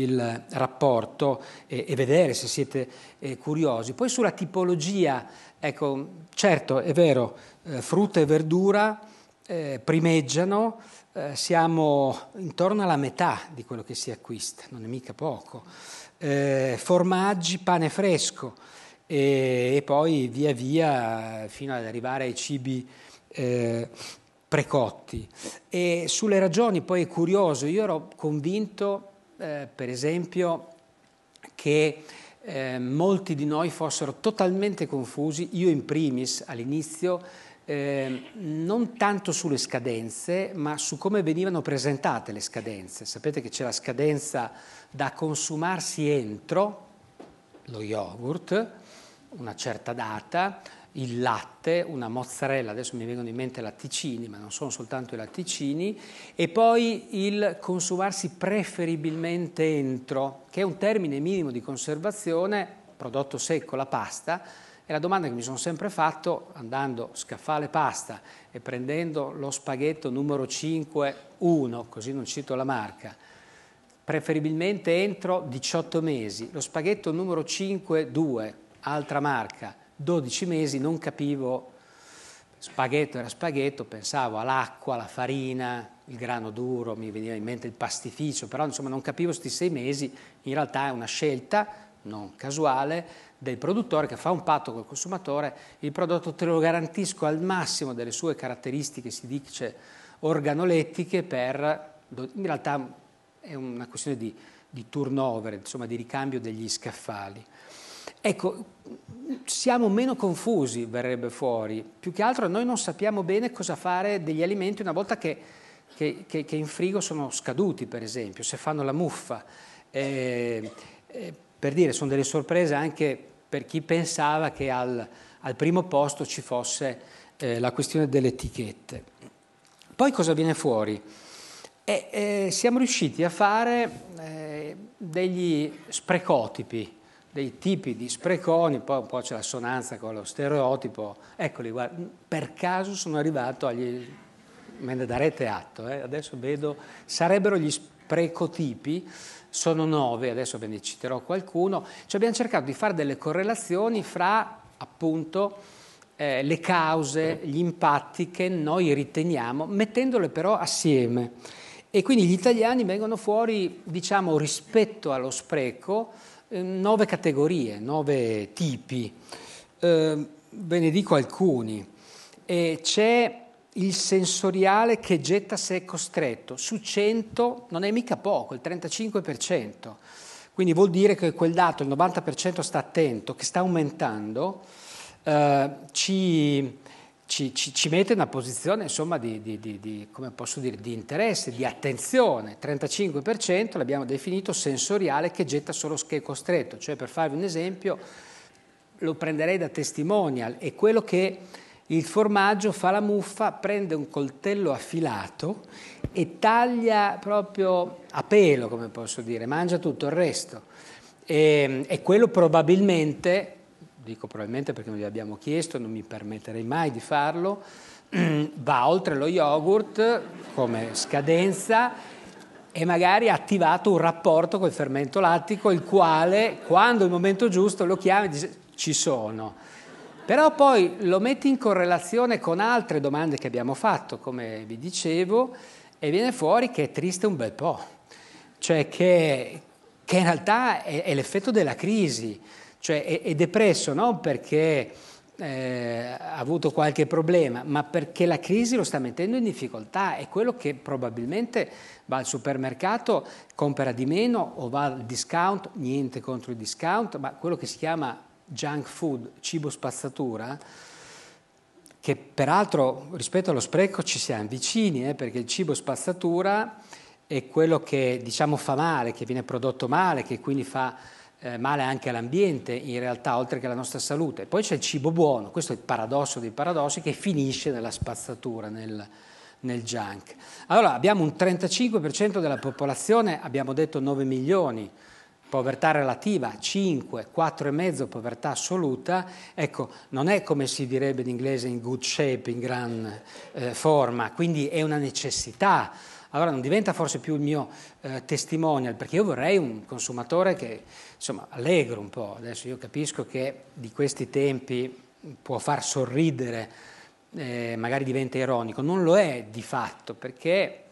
il rapporto e, e vedere se siete eh, curiosi. Poi sulla tipologia, ecco, certo è vero, eh, frutta e verdura eh, primeggiano, eh, siamo intorno alla metà di quello che si acquista, non è mica poco. Eh, formaggi, pane fresco e, e, poi via via fino ad arrivare ai cibi eh, precotti. E sulle ragioni poi è curioso, io ero convinto eh, per esempio, che eh, molti di noi fossero totalmente confusi, io in primis all'inizio, eh, non tanto sulle scadenze, ma su come venivano presentate le scadenze. Sapete che c'è la scadenza da consumarsi entro lo yogurt, una certa data, il latte, una mozzarella, adesso mi vengono in mente i latticini, ma non sono soltanto i latticini, e poi il consumarsi preferibilmente entro, che è un termine minimo di conservazione, prodotto secco, la pasta, e la domanda che mi sono sempre fatto, andando a scaffale pasta e prendendo lo spaghetto numero 5-1, così non cito la marca, preferibilmente entro 18 mesi, lo spaghetto numero 5-2, altra marca, 12 mesi non capivo, spaghetto era spaghetto, pensavo all'acqua, alla farina, il grano duro, mi veniva in mente il pastificio, però insomma non capivo questi sei mesi, in realtà è una scelta non casuale del produttore che fa un patto col consumatore, il prodotto te lo garantisco al massimo delle sue caratteristiche, si dice organolettiche, per, in realtà è una questione di, di turnover, insomma di ricambio degli scaffali. Ecco, siamo meno confusi, verrebbe fuori. Più che altro noi non sappiamo bene cosa fare degli alimenti una volta che, che, che, che in frigo sono scaduti, per esempio, se fanno la muffa. Eh, eh, per dire, sono delle sorprese anche per chi pensava che al, al primo posto ci fosse eh, la questione delle etichette. Poi cosa viene fuori? E, eh, eh, siamo riusciti a fare eh, degli sprecotipi, dei tipi di spreconi, poi un po' c'è l'assonanza con lo stereotipo, eccoli, guarda, per caso sono arrivato agli, me ne darete atto, eh? adesso vedo, sarebbero gli sprecotipi, sono nove, adesso ve ne citerò qualcuno, cioè abbiamo cercato di fare delle correlazioni fra appunto eh, le cause, gli impatti che noi riteniamo, mettendole però assieme. E quindi gli italiani vengono fuori, diciamo, rispetto allo spreco, eh, nove categorie, nove tipi, eh, ve ne dico alcuni. E c'è il sensoriale che getta se è costretto. su 100 non è mica poco, il 35%. Quindi vuol dire che quel dato, il 90% sta attento, che sta aumentando, eh, ci ci, ci, ci, mette in una posizione insomma, di, di, di, dire, di, interesse, di attenzione. 35% l'abbiamo definito sensoriale che getta solo scheco stretto, cioè per farvi un esempio lo prenderei da testimonial, è quello che il formaggio fa la muffa, prende un coltello affilato e taglia proprio a pelo, come posso dire, mangia tutto il resto. E, ehm, e quello probabilmente dico probabilmente perché non gli abbiamo chiesto, non mi permetterei mai di farlo, [CLEARS THROAT] va oltre lo yogurt come scadenza e magari ha attivato un rapporto col fermento lattico, il quale quando è il momento giusto lo chiama e dice ci sono. Però poi lo metti in correlazione con altre domande che abbiamo fatto, come vi dicevo, e viene fuori che è triste un bel po', cioè che, che in realtà è, è l'effetto della crisi cioè è, è depresso non perché eh, ha avuto qualche problema, ma perché la crisi lo sta mettendo in difficoltà. È quello che probabilmente va al supermercato, compra di meno o va al discount, niente contro il discount, ma quello che si chiama junk food, cibo spazzatura, che peraltro rispetto allo spreco ci siamo vicini, eh, perché il cibo spazzatura è quello che diciamo fa male, che viene prodotto male, che quindi fa eh, male anche all'ambiente in realtà, oltre che alla nostra salute. Poi c'è il cibo buono, questo è il paradosso dei paradossi che finisce nella spazzatura, nel, nel junk. Allora abbiamo un 35% della popolazione, abbiamo detto 9 milioni, povertà relativa 5, 4,5 povertà assoluta, ecco, non è come si direbbe in inglese in good shape, in gran eh, forma, quindi è una necessità allora non diventa forse più il mio eh, testimonial, perché io vorrei un consumatore che, insomma, allegro un po'. Adesso io capisco che di questi tempi può far sorridere, eh, magari diventa ironico, non lo è di fatto, perché,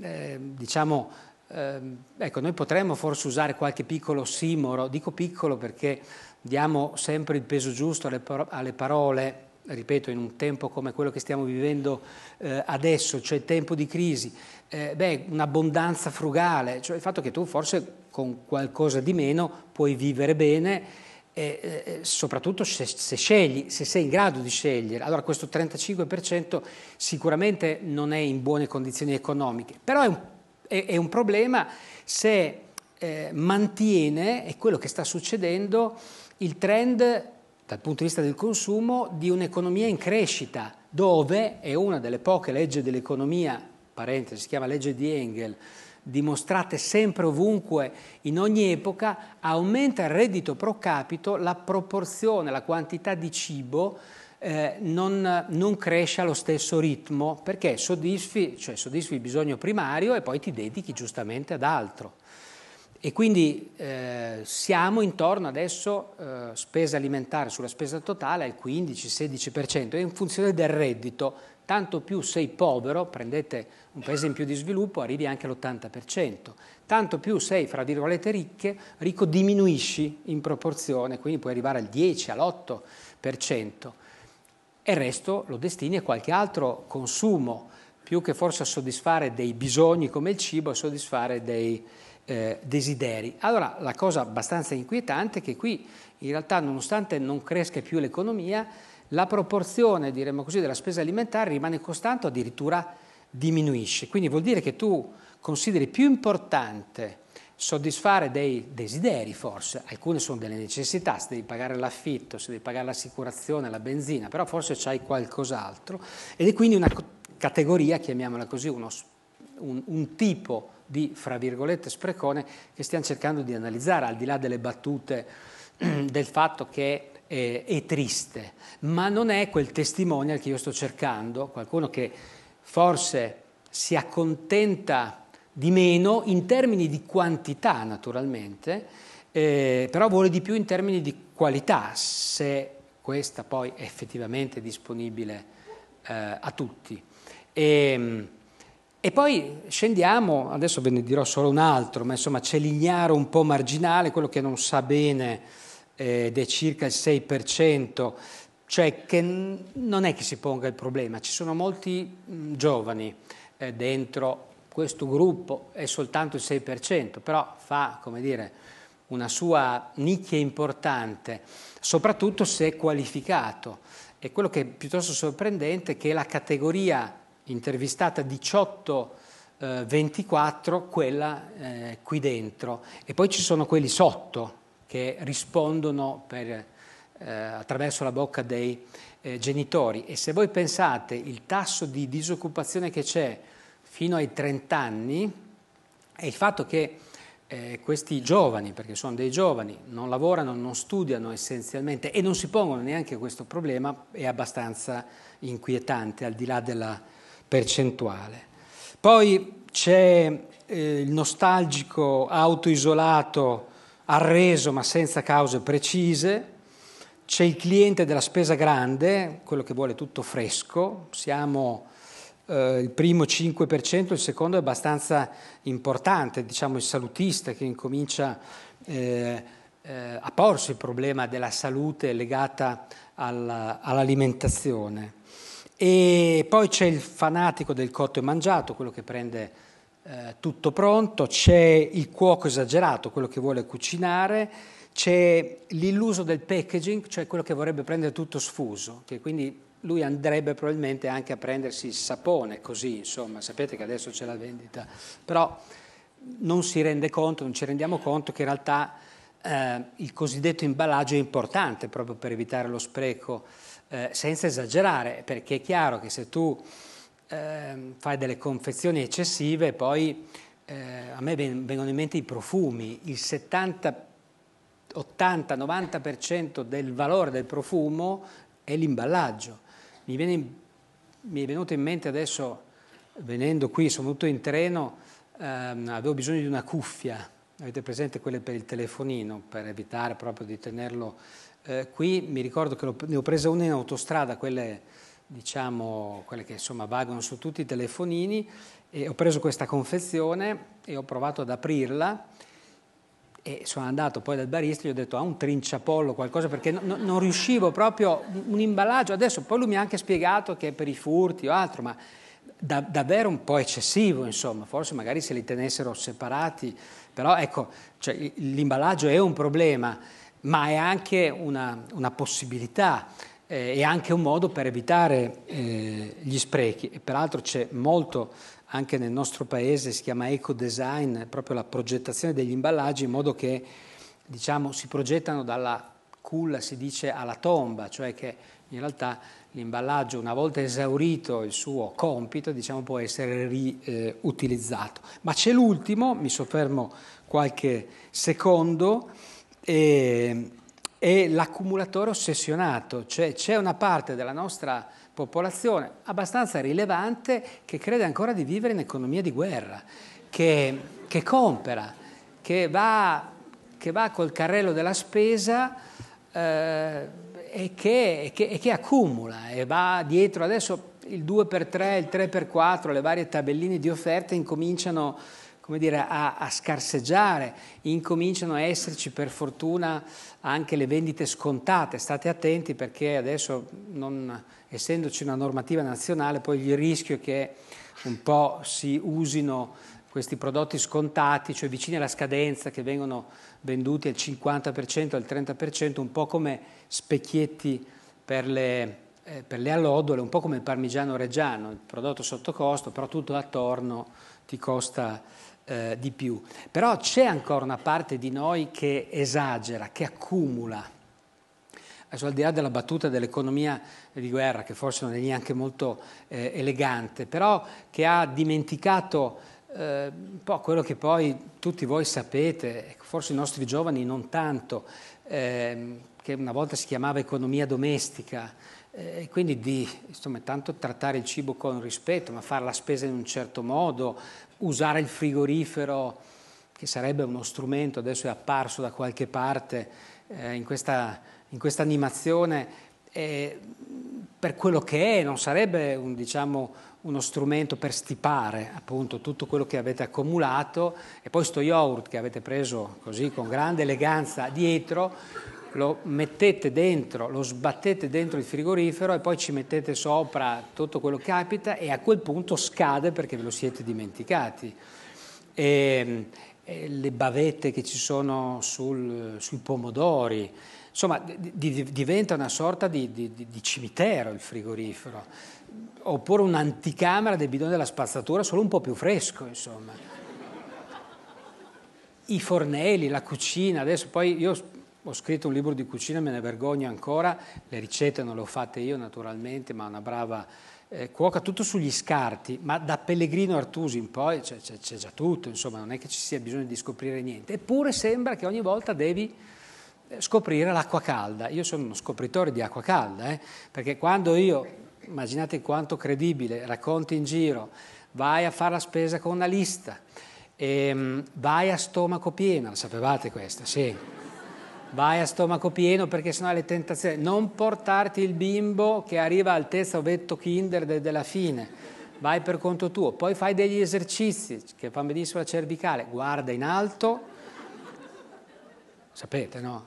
eh, diciamo, ehm, ecco, noi potremmo forse usare qualche piccolo simoro, dico piccolo perché diamo sempre il peso giusto alle, par- alle parole ripeto, in un tempo come quello che stiamo vivendo eh, adesso, cioè tempo di crisi, eh, beh, un'abbondanza frugale, cioè il fatto che tu forse con qualcosa di meno puoi vivere bene, eh, eh, soprattutto se, se, scegli, se sei in grado di scegliere. Allora questo 35% sicuramente non è in buone condizioni economiche, però è un, è, è un problema se eh, mantiene, è quello che sta succedendo, il trend dal punto di vista del consumo di un'economia in crescita, dove è una delle poche leggi dell'economia, parentesi, si chiama legge di Engel, dimostrate sempre ovunque, in ogni epoca, aumenta il reddito pro capito la proporzione, la quantità di cibo eh, non, non, cresce allo stesso ritmo perché soddisfi, cioè soddisfi il bisogno primario e poi ti dedichi giustamente ad altro. E quindi eh, siamo intorno adesso, eh, spesa alimentare sulla spesa totale al 15-16%, è in funzione del reddito, tanto più sei povero, prendete un paese in più di sviluppo, arrivi anche all'80%, tanto più sei, fra virgolette, ricche, ricco diminuisci in proporzione, quindi puoi arrivare al 10, all'8%, e il resto lo destini a qualche altro consumo, più che forse a soddisfare dei bisogni come il cibo, a soddisfare dei eh, desideri. Allora la cosa abbastanza inquietante è che qui in realtà nonostante non cresca più l'economia, la proporzione diremmo così, della spesa alimentare rimane costante o addirittura diminuisce. Quindi vuol dire che tu consideri più importante soddisfare dei desideri forse, alcune sono delle necessità, se devi pagare l'affitto, se devi pagare l'assicurazione, la benzina, però forse c'hai qualcos'altro ed è quindi una categoria, chiamiamola così, uno, un, un tipo di, fra virgolette, sprecone che stiamo cercando di analizzare, al di là delle battute [CLEARS THROAT] del fatto che è, è triste, ma non è quel testimonial che io sto cercando, qualcuno che forse si accontenta di meno in termini di quantità naturalmente, eh, però vuole di più in termini di qualità, se questa poi è effettivamente disponibile eh, a tutti. E, ehm, e poi scendiamo, adesso ve ne dirò solo un altro, ma insomma c'è l'ignaro un po' marginale, quello che non sa bene eh, ed è circa il 6%, cioè che non è che si ponga il problema, ci sono molti mh, mm, giovani eh, dentro questo gruppo, è soltanto il 6%, però fa, come dire, una sua nicchia importante, soprattutto se è qualificato. E quello che è piuttosto sorprendente è che la categoria intervistata 18 eh, 24 quella eh, qui dentro e poi ci sono quelli sotto che rispondono per, eh, attraverso la bocca dei eh, genitori e se voi pensate il tasso di disoccupazione che c'è fino ai 30 anni e il fatto che eh, questi giovani, perché sono dei giovani, non lavorano, non studiano essenzialmente e non si pongono neanche questo problema è abbastanza inquietante al di là della percentuale. Poi c'è eh, il nostalgico autoisolato arreso ma senza cause precise, c'è il cliente della spesa grande, quello che vuole tutto fresco, siamo eh, il primo 5%, il secondo è abbastanza importante, diciamo il salutista che incomincia eh, eh, a porsi il problema della salute legata alla, all'alimentazione. E poi c'è il fanatico del cotto e mangiato, quello che prende eh, tutto pronto, c'è il cuoco esagerato, quello che vuole cucinare, c'è l'illuso del packaging, cioè quello che vorrebbe prendere tutto sfuso, che quindi lui andrebbe probabilmente anche a prendersi il sapone così, insomma, sapete che adesso c'è la vendita, però non si rende conto, non ci rendiamo conto che in realtà eh, il cosiddetto imballaggio è importante proprio per evitare lo spreco eh, senza esagerare, perché è chiaro che se tu eh, fai delle confezioni eccessive, poi eh, a me vengono in mente i profumi, il 70, 80, 90% del valore del profumo è l'imballaggio. Mi, viene, mi è venuto in mente adesso, venendo qui, sono venuto in treno, ehm, avevo bisogno di una cuffia Avete presente quelle per il telefonino, per evitare proprio di tenerlo eh, qui? Mi ricordo che ne ho presa una in autostrada, quelle, diciamo, quelle che insomma vagano su tutti i telefonini, e ho preso questa confezione e ho provato ad aprirla e sono andato poi dal barista e gli ho detto ha ah, un trinciapollo qualcosa perché no, non riuscivo proprio un imballaggio adesso poi lui mi ha anche spiegato che è per i furti o altro ma da, davvero un po' eccessivo insomma forse magari se li tenessero separati però ecco, cioè, l'imballaggio è un problema, ma è anche una, una possibilità eh, è anche un modo per evitare eh, gli sprechi. E peraltro c'è molto anche nel nostro paese, si chiama eco-design, proprio la progettazione degli imballaggi in modo che diciamo, si progettano dalla culla, si dice, alla tomba, cioè che in realtà l'imballaggio, una volta esaurito il suo compito, diciamo, può essere riutilizzato. Ma c'è l'ultimo, mi soffermo qualche secondo, eh, è l'accumulatore ossessionato, cioè c'è una parte della nostra popolazione abbastanza rilevante che crede ancora di vivere in economia di guerra, che, che compra, che va, che va col carrello della spesa. Eh, e che, che, che, accumula e va dietro. Adesso il 2x3, il 3x4, le varie tabelline di offerte incominciano dire, a, a, scarseggiare, incominciano a esserci per fortuna anche le vendite scontate. State attenti perché adesso, non, essendoci una normativa nazionale, poi il rischio è che un po' si usino questi prodotti scontati, cioè vicini alla scadenza, che vengono venduti al 50%, al 30%, un po' come specchietti per le, eh, per le allodole, un po' come il parmigiano reggiano, il prodotto sotto costo, però tutto attorno ti costa eh, di più. Però c'è ancora una parte di noi che esagera, che accumula. Adesso al di là della battuta dell'economia di guerra, che forse non è neanche molto eh, elegante, però che ha dimenticato Ehm, un po' quello che poi tutti voi sapete, ecco, forse i nostri giovani non tanto, eh, che una volta si chiamava economia domestica, eh, e quindi di insomma, tanto trattare il cibo con rispetto, ma fare la spesa in un certo modo, usare il frigorifero, che sarebbe uno strumento, adesso è apparso da qualche parte eh, in, questa, in questa animazione, eh, per quello che è, non sarebbe un, diciamo, uno strumento per stipare appunto tutto quello che avete accumulato e poi sto yogurt che avete preso così con grande eleganza dietro lo mettete dentro, lo sbattete dentro il frigorifero e poi ci mettete sopra tutto quello che capita e a quel punto scade perché ve lo siete dimenticati. E, ehm, e le bavette che ci sono sul, sui pomodori, Insomma, di, di, diventa una sorta di, di, cimitero il frigorifero, oppure un'anticamera del bidone della spazzatura, solo un po' più fresco, insomma. I fornelli, la cucina, adesso poi io ho scritto un libro di cucina, me ne vergogno ancora, le ricette non le ho fatte io naturalmente, ma una brava eh, cuoca, tutto sugli scarti, ma da Pellegrino Artusi in poi c'è, c'è, c'è già tutto, insomma non è che ci sia bisogno di scoprire niente, eppure sembra che ogni volta devi scoprire l'acqua calda. Io sono uno scopritore di acqua calda, eh, perché quando io, immaginate quanto credibile, racconti in giro, vai a fare la spesa con una lista, e, ehm, vai a stomaco pieno, lo sapevate questa, sì. Vai a stomaco pieno perché sennò hai le tentazioni. Non portarti il bimbo che arriva altezza ovetto kinder de, della fine vai per conto tuo, poi fai degli esercizi che fanno benissimo la cervicale, guarda in alto, sapete no?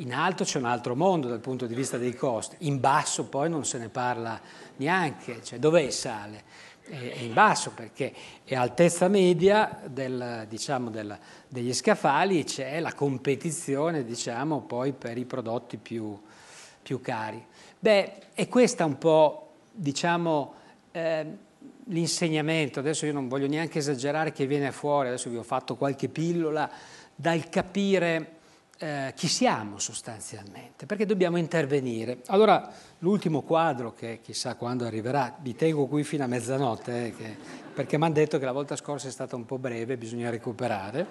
In alto c'è un altro mondo dal punto di vista dei costi, in basso poi non se ne parla neanche, cioè dov'è il sale? È in basso perché è altezza media del, diciamo, del, degli scaffali e c'è la competizione diciamo, poi per i prodotti più, più cari. Beh, è questo un po' diciamo, eh, l'insegnamento, adesso io non voglio neanche esagerare che viene fuori, adesso vi ho fatto qualche pillola, dal capire eh, chi siamo sostanzialmente, perché dobbiamo intervenire. Allora, l'ultimo quadro, che chissà quando arriverà, vi tengo qui fino a mezzanotte, eh, che, perché mi hanno detto che la volta scorsa è stata un po' breve, bisogna recuperare.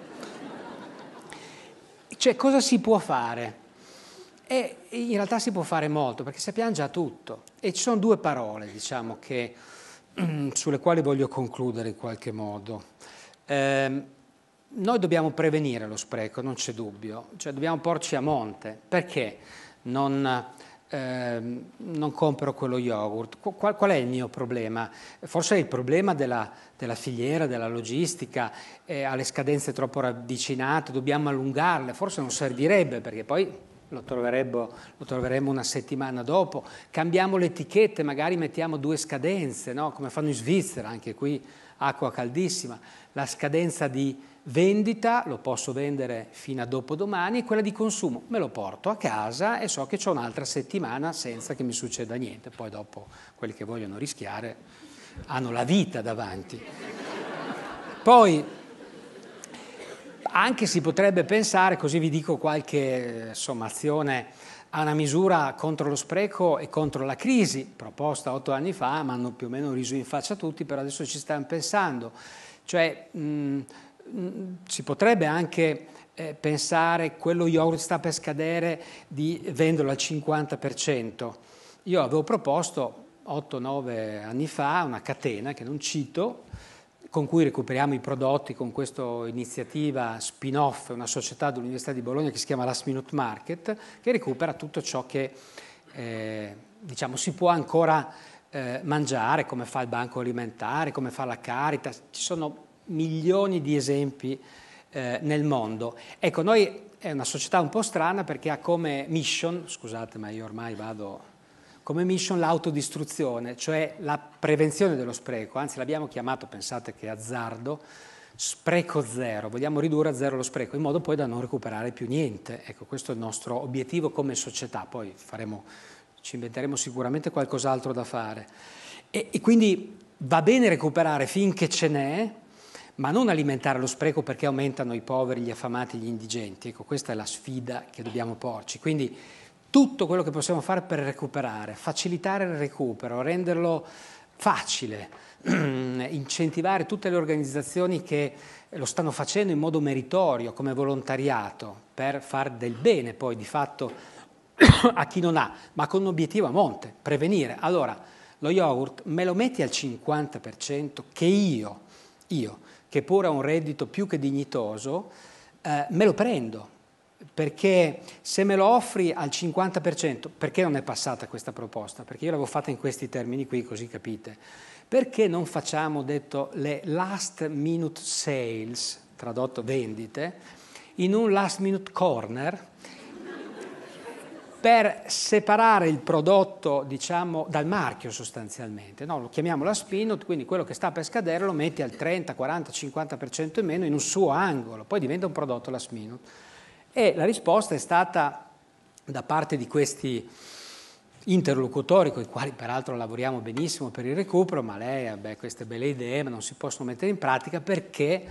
Cioè, cosa si può fare? E in realtà si può fare molto, perché sappiamo già tutto. E ci sono due parole, diciamo, che, [CLEARS THROAT] sulle quali voglio concludere in qualche modo. Eh, noi dobbiamo prevenire lo spreco, non c'è dubbio, cioè dobbiamo porci a monte. Perché non, eh, non compro quello yogurt? Qual, qual, è il mio problema? Forse è il problema della, della filiera, della logistica, eh, alle scadenze troppo ravvicinate, dobbiamo allungarle, forse non servirebbe perché poi lo, lo, troveremo una settimana dopo. Cambiamo le etichette, magari mettiamo due scadenze, no? come fanno in Svizzera, anche qui acqua caldissima, la scadenza di vendita, lo posso vendere fino a dopodomani, e quella di consumo me lo porto a casa e so che ho un'altra settimana senza che mi succeda niente. Poi dopo quelli che vogliono rischiare hanno la vita davanti. Poi anche si potrebbe pensare, così vi dico qualche eh, sommazione a una misura contro lo spreco e contro la crisi, proposta otto anni fa, ma hanno più o meno riso in faccia a tutti, però adesso ci stanno pensando. Cioè, mh, si potrebbe anche eh, pensare quello yogurt sta per scadere di venderlo al 50%. Io avevo proposto 8-9 anni fa una catena che non cito, con cui recuperiamo i prodotti con questa iniziativa spin-off, una società dell'Università di Bologna che si chiama Last Minute Market, che recupera tutto ciò che eh, diciamo, si può ancora eh, mangiare, come fa il banco alimentare, come fa la Caritas, ci sono milioni di esempi eh, nel mondo. Ecco, noi è una società un po' strana perché ha come mission, scusate ma io ormai vado come mission l'autodistruzione, cioè la prevenzione dello spreco, anzi l'abbiamo chiamato, pensate che azzardo, spreco zero, vogliamo ridurre a zero lo spreco, in modo poi da non recuperare più niente. Ecco, questo è il nostro obiettivo come società, poi faremo, ci inventeremo sicuramente qualcos'altro da fare. E, e quindi va bene recuperare finché ce n'è, ma non alimentare lo spreco perché aumentano i poveri, gli affamati, gli indigenti. Ecco, questa è la sfida che dobbiamo porci. Quindi tutto quello che possiamo fare per recuperare, facilitare il recupero, renderlo facile, [CLEARS THROAT] incentivare tutte le organizzazioni che lo stanno facendo in modo meritorio, come volontariato, per far del bene poi di fatto [CLEARS THROAT] a chi non ha, ma con un obiettivo a monte, prevenire. Allora, lo yogurt me lo metti al 50% che io, io che pur ha un reddito più che dignitoso, eh, me lo prendo, perché se me lo offri al 50%, perché non è passata questa proposta? Perché io l'avevo fatta in questi termini qui, così capite. Perché non facciamo, detto, le last minute sales, tradotto vendite, in un last minute corner, per separare il prodotto diciamo, dal marchio sostanzialmente. No? Lo chiamiamo la spin-out, quindi quello che sta per scadere lo metti al 30, 40, 50% in meno in un suo angolo, poi diventa un prodotto la spin-out. E la risposta è stata da parte di questi interlocutori con i quali peraltro lavoriamo benissimo per il recupero, ma lei ha queste belle idee, ma non si possono mettere in pratica perché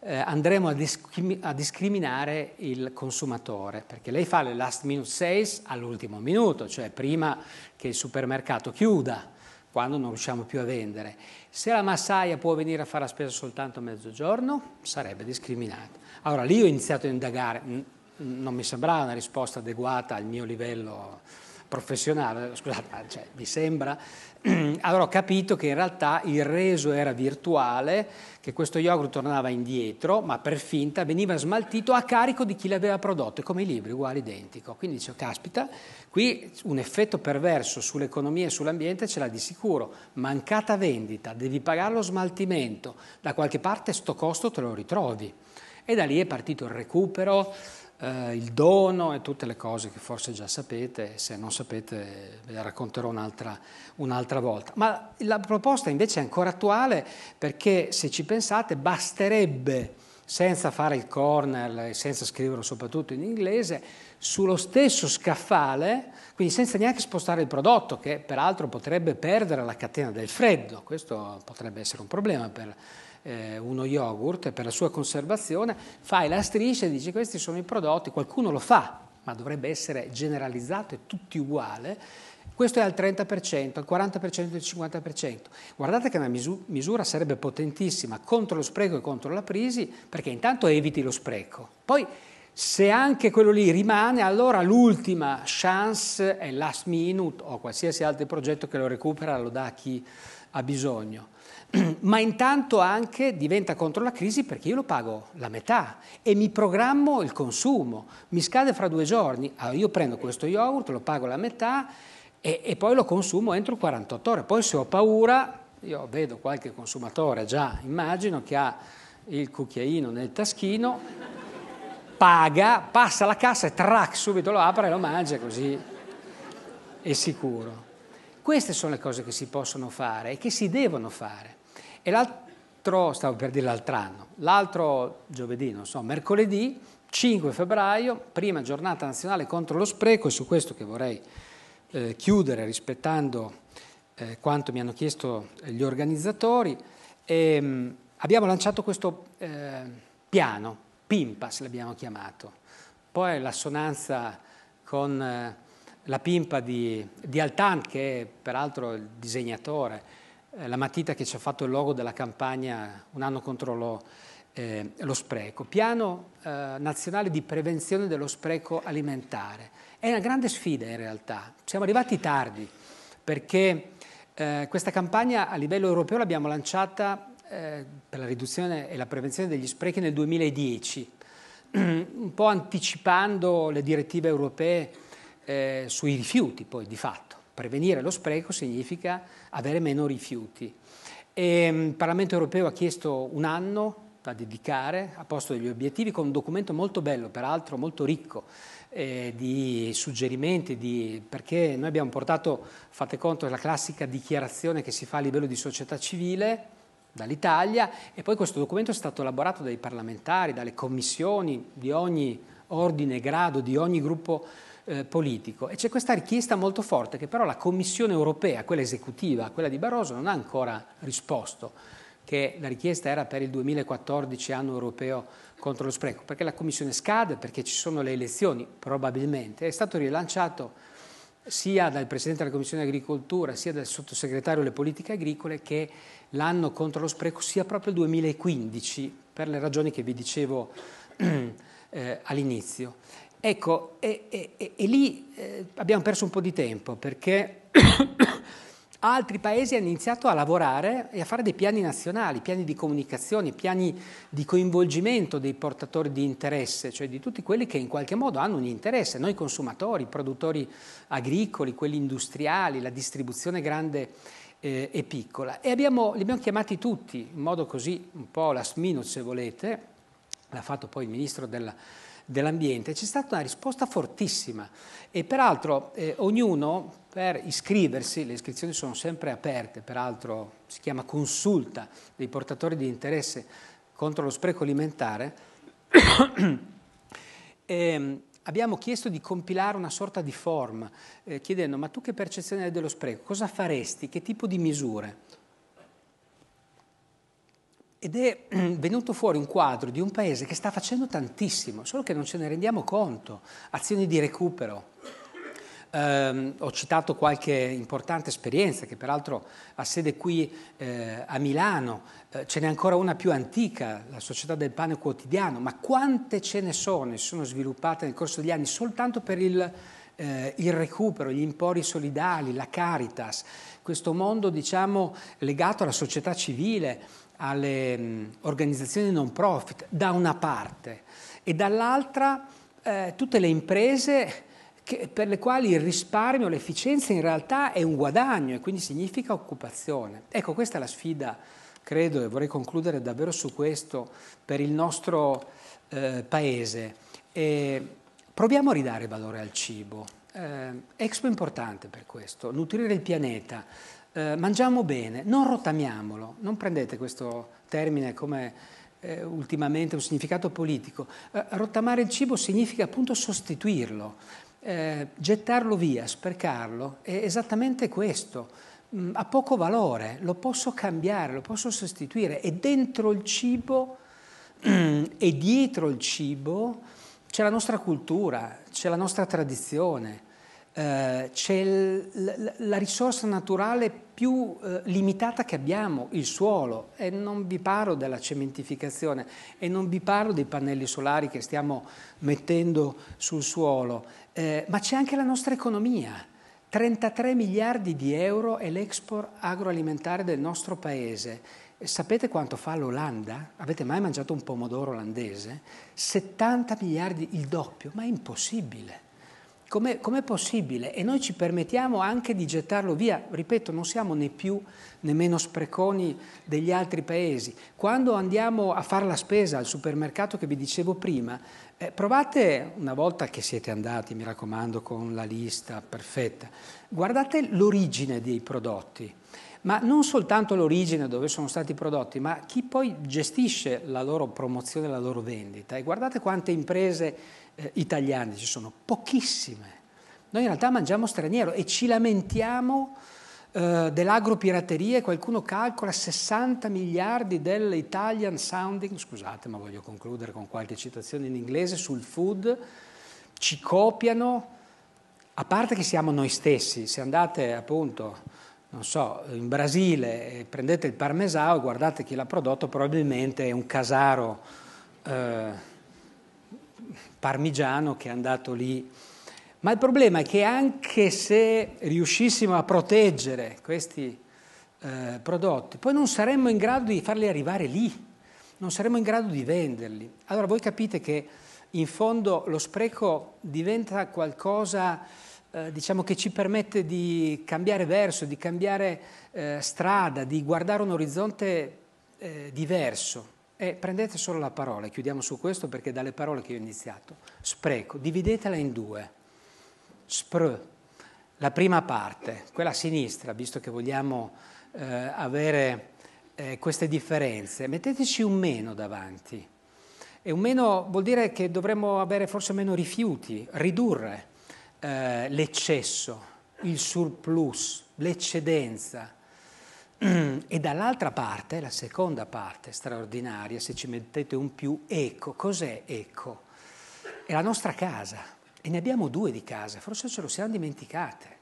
eh, andremo a, discrim- a, discriminare il consumatore, perché lei fa le last minute sales all'ultimo minuto, cioè prima che il supermercato chiuda, quando non riusciamo più a vendere. Se la massaia può venire a fare la spesa soltanto a mezzogiorno, sarebbe discriminata. Allora lì ho iniziato a indagare, non mi sembrava una risposta adeguata al mio livello professionale, scusate, cioè, mi sembra, [CLEARS THROAT] avrò capito che in realtà il reso era virtuale, che questo yogurt tornava indietro, ma per finta veniva smaltito a carico di chi l'aveva prodotto, come i libri, uguale, identico. Quindi dicevo, caspita, qui un effetto perverso sull'economia e sull'ambiente ce l'ha di sicuro, mancata vendita, devi pagare lo smaltimento, da qualche parte sto costo te lo ritrovi. E da lì è partito il recupero, eh, il dono e tutte le cose che forse già sapete, se non sapete ve le racconterò un'altra, un'altra volta. Ma la proposta invece è ancora attuale perché se ci pensate basterebbe, senza fare il corner e senza scriverlo soprattutto in inglese, sullo stesso scaffale, quindi senza neanche spostare il prodotto, che peraltro potrebbe perdere la catena del freddo, questo potrebbe essere un problema per eh, uno yogurt per la sua conservazione, fai la striscia e dici questi sono i prodotti, qualcuno lo fa, ma dovrebbe essere generalizzato e tutti uguali, questo è al 30%, al 40% al 50%. Guardate che una misura sarebbe potentissima contro lo spreco e contro la crisi, perché intanto eviti lo spreco. Poi se anche quello lì rimane, allora l'ultima chance è last minute o qualsiasi altro progetto che lo recupera lo dà a chi ha bisogno ma intanto anche diventa contro la crisi perché io lo pago la metà e mi programmo il consumo, mi scade fra due giorni, allora io prendo questo yogurt, lo pago la metà e, e poi lo consumo entro 48 ore, poi se ho paura, io vedo qualche consumatore già, immagino, che ha il cucchiaino nel taschino, paga, passa la cassa e trac, subito lo apre e lo mangia così è sicuro. Queste sono le cose che si possono fare e che si devono fare. E l'altro, stavo per dire l'altro anno, l'altro giovedì, non so, mercoledì 5 febbraio, prima giornata nazionale contro lo spreco, e su questo che vorrei eh, chiudere rispettando eh, quanto mi hanno chiesto eh, gli organizzatori, e, ehm, abbiamo lanciato questo eh, piano, PIMPAS l'abbiamo chiamato, poi l'assonanza con eh, la pimpa di, di Altan, che è peraltro il disegnatore eh, la matita che ci ha fatto il logo della campagna un anno contro lo, eh, lo spreco. Piano eh, nazionale di prevenzione dello spreco alimentare. È una grande sfida in realtà, siamo arrivati tardi perché eh, questa campagna a livello europeo l'abbiamo lanciata eh, per la riduzione e la prevenzione degli sprechi nel 2010, [CLEARS THROAT] un po' anticipando le direttive europee eh, sui rifiuti poi di fatto Prevenire lo spreco significa avere meno rifiuti. E ehm, il Parlamento europeo ha chiesto un anno da dedicare a posto degli obiettivi con un documento molto bello, peraltro molto ricco eh, di suggerimenti, di, perché noi abbiamo portato, fate conto, la classica dichiarazione che si fa a livello di società civile dall'Italia e poi questo documento è stato elaborato dai parlamentari, dalle commissioni di ogni ordine, e grado, di ogni gruppo eh, politico. E c'è questa richiesta molto forte che però la Commissione europea, quella esecutiva, quella di Barroso, non ha ancora risposto, che la richiesta era per il 2014 anno europeo contro lo spreco, perché la Commissione scade, perché ci sono le elezioni, probabilmente. È stato rilanciato sia dal Presidente della Commissione Agricoltura sia dal Sottosegretario delle Politiche Agricole che l'anno contro lo spreco sia proprio il 2015 per le ragioni che vi dicevo [CLEARS THROAT] eh, all'inizio. Ecco, e, e, e, e lì eh, abbiamo perso un po' di tempo perché [COUGHS] altri paesi hanno iniziato a lavorare e a fare dei piani nazionali, piani di comunicazione, piani di coinvolgimento dei portatori di interesse, cioè di tutti quelli che in qualche modo hanno un interesse, noi consumatori, i produttori agricoli, quelli industriali, la distribuzione grande eh, e piccola. E abbiamo, li abbiamo chiamati tutti, in modo così un po' last minute se volete, l'ha fatto poi il ministro della dell'ambiente, c'è stata una risposta fortissima e peraltro eh, ognuno per iscriversi, le iscrizioni sono sempre aperte, peraltro si chiama consulta dei portatori di interesse contro lo spreco alimentare, [COUGHS] e, ehm, abbiamo chiesto di compilare una sorta di form eh, chiedendo ma tu che percezione hai dello spreco, cosa faresti, che tipo di misure? Ed è [CLEARS THROAT] venuto fuori un quadro di un paese che sta facendo tantissimo, solo che non ce ne rendiamo conto. Azioni di recupero. Eh, ho citato qualche importante esperienza che peraltro ha sede qui eh, a Milano, eh, ce n'è ancora una più antica, la Società del Pane Quotidiano, ma quante ce ne sono e sono sviluppate nel corso degli anni soltanto per il, eh, il recupero, gli impori solidali, la Caritas, questo mondo diciamo legato alla società civile alle organizzazioni non profit da una parte e dall'altra eh, tutte le imprese che, per le quali il risparmio, l'efficienza in realtà è un guadagno e quindi significa occupazione. Ecco, questa è la sfida, credo, e vorrei concludere davvero su questo per il nostro eh, paese. E proviamo a ridare valore al cibo. Eh, Expo è importante per questo, nutrire il pianeta eh, mangiamo bene, non rotamiamolo, non prendete questo termine come eh, ultimamente un significato politico. Eh, rottamare il cibo significa appunto sostituirlo, eh, gettarlo via, sprecarlo, è esattamente questo. Mm, ha poco valore, lo posso cambiare, lo posso sostituire e dentro il cibo [CLEARS THROAT] e dietro il cibo c'è la nostra cultura, c'è la nostra tradizione, eh, c'è l- la risorsa naturale più eh, limitata che abbiamo, il suolo, e non vi parlo della cementificazione e non vi parlo dei pannelli solari che stiamo mettendo sul suolo, eh, ma c'è anche la nostra economia. 33 miliardi di euro è l'export agroalimentare del nostro paese. Sapete quanto fa l'Olanda? Avete mai mangiato un pomodoro olandese? 70 miliardi, il doppio, ma è impossibile. Com'è, com'è possibile? E noi ci permettiamo anche di gettarlo via. Ripeto, non siamo né più né meno spreconi degli altri paesi. Quando andiamo a fare la spesa al supermercato che vi dicevo prima, eh, provate una volta che siete andati, mi raccomando, con la lista perfetta, guardate l'origine dei prodotti ma non soltanto l'origine dove sono stati prodotti, ma chi poi gestisce la loro promozione, la loro vendita. E guardate quante imprese eh, italiane, ci sono pochissime. Noi in realtà mangiamo straniero e ci lamentiamo eh, dell'agropirateria qualcuno calcola 60 miliardi dell'Italian sounding, scusate ma voglio concludere con qualche citazione in inglese, sul food, ci copiano, a parte che siamo noi stessi, se andate appunto non so, in Brasile prendete il parmesano e guardate chi l'ha prodotto, probabilmente è un casaro eh, parmigiano che è andato lì. Ma il problema è che anche se riuscissimo a proteggere questi eh, prodotti, poi non saremmo in grado di farli arrivare lì, non saremmo in grado di venderli. Allora voi capite che in fondo lo spreco diventa qualcosa eh, diciamo che ci permette di cambiare verso, di cambiare eh, strada, di guardare un orizzonte eh, diverso. E prendete solo la parola, chiudiamo su questo perché dalle parole che ho iniziato. Spreco, dividetela in due. Spr, la prima parte, quella a sinistra, visto che vogliamo eh, avere eh, queste differenze, metteteci un meno davanti. E un meno vuol dire che dovremmo avere forse meno rifiuti, ridurre eh, l'eccesso, il surplus, l'eccedenza e dall'altra parte, la seconda parte straordinaria, se ci mettete un più, ecco, cos'è ecco? È la nostra casa e ne abbiamo due di casa, forse ce lo siamo dimenticate.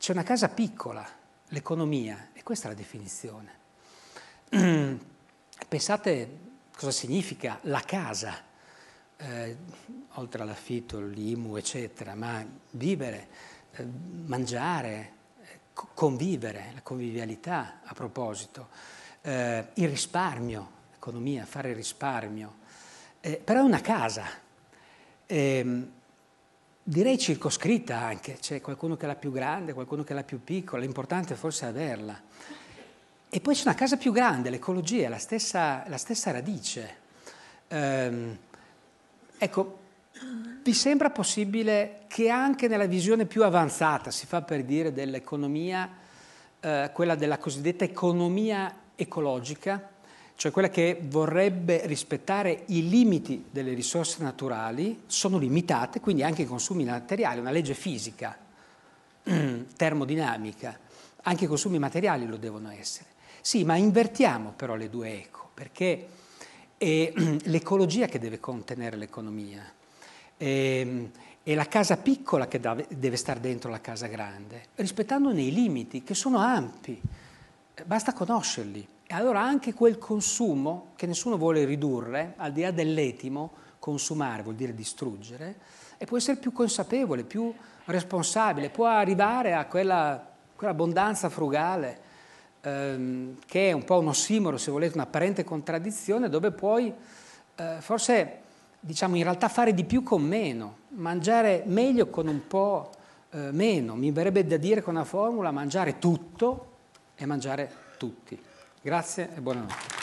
C'è una casa piccola, l'economia, e questa è la definizione. [CLEARS THROAT] Pensate cosa significa la casa, eh, oltre all'affitto, l'IMU, eccetera, ma vivere, eh, mangiare, convivere, la convivialità a proposito, eh, il risparmio, l'economia, fare risparmio, eh, però è una casa, eh, direi circoscritta anche, c'è qualcuno che è la più grande, qualcuno che è la più piccola, l'importante forse è averla. E poi c'è una casa più grande, l'ecologia, la stessa, la stessa radice. Ehm, ecco, vi sembra possibile che anche nella visione più avanzata, si fa per dire, dell'economia, eh, quella della cosiddetta economia ecologica, cioè quella che vorrebbe rispettare i limiti delle risorse naturali, sono limitate, quindi anche i consumi materiali, una legge fisica, [CLEARS THROAT] termodinamica, anche i consumi materiali lo devono essere. Sì, ma invertiamo però le due eco, perché è [CLEARS THROAT] l'ecologia che deve contenere l'economia, e, ehm, è la casa piccola che deve stare dentro la casa grande, rispettandone i limiti che sono ampi, basta conoscerli. E allora anche quel consumo che nessuno vuole ridurre, al di là dell'etimo, consumare vuol dire distruggere, e può essere più consapevole, più responsabile, può arrivare a quella, quell'abbondanza frugale ehm, che è un po' un ossimoro, se volete, un'apparente contraddizione, dove poi eh, forse diciamo in realtà fare di più con meno, mangiare meglio con un po' eh, meno, mi verrebbe da dire con una formula mangiare tutto e mangiare tutti. Grazie e buonanotte.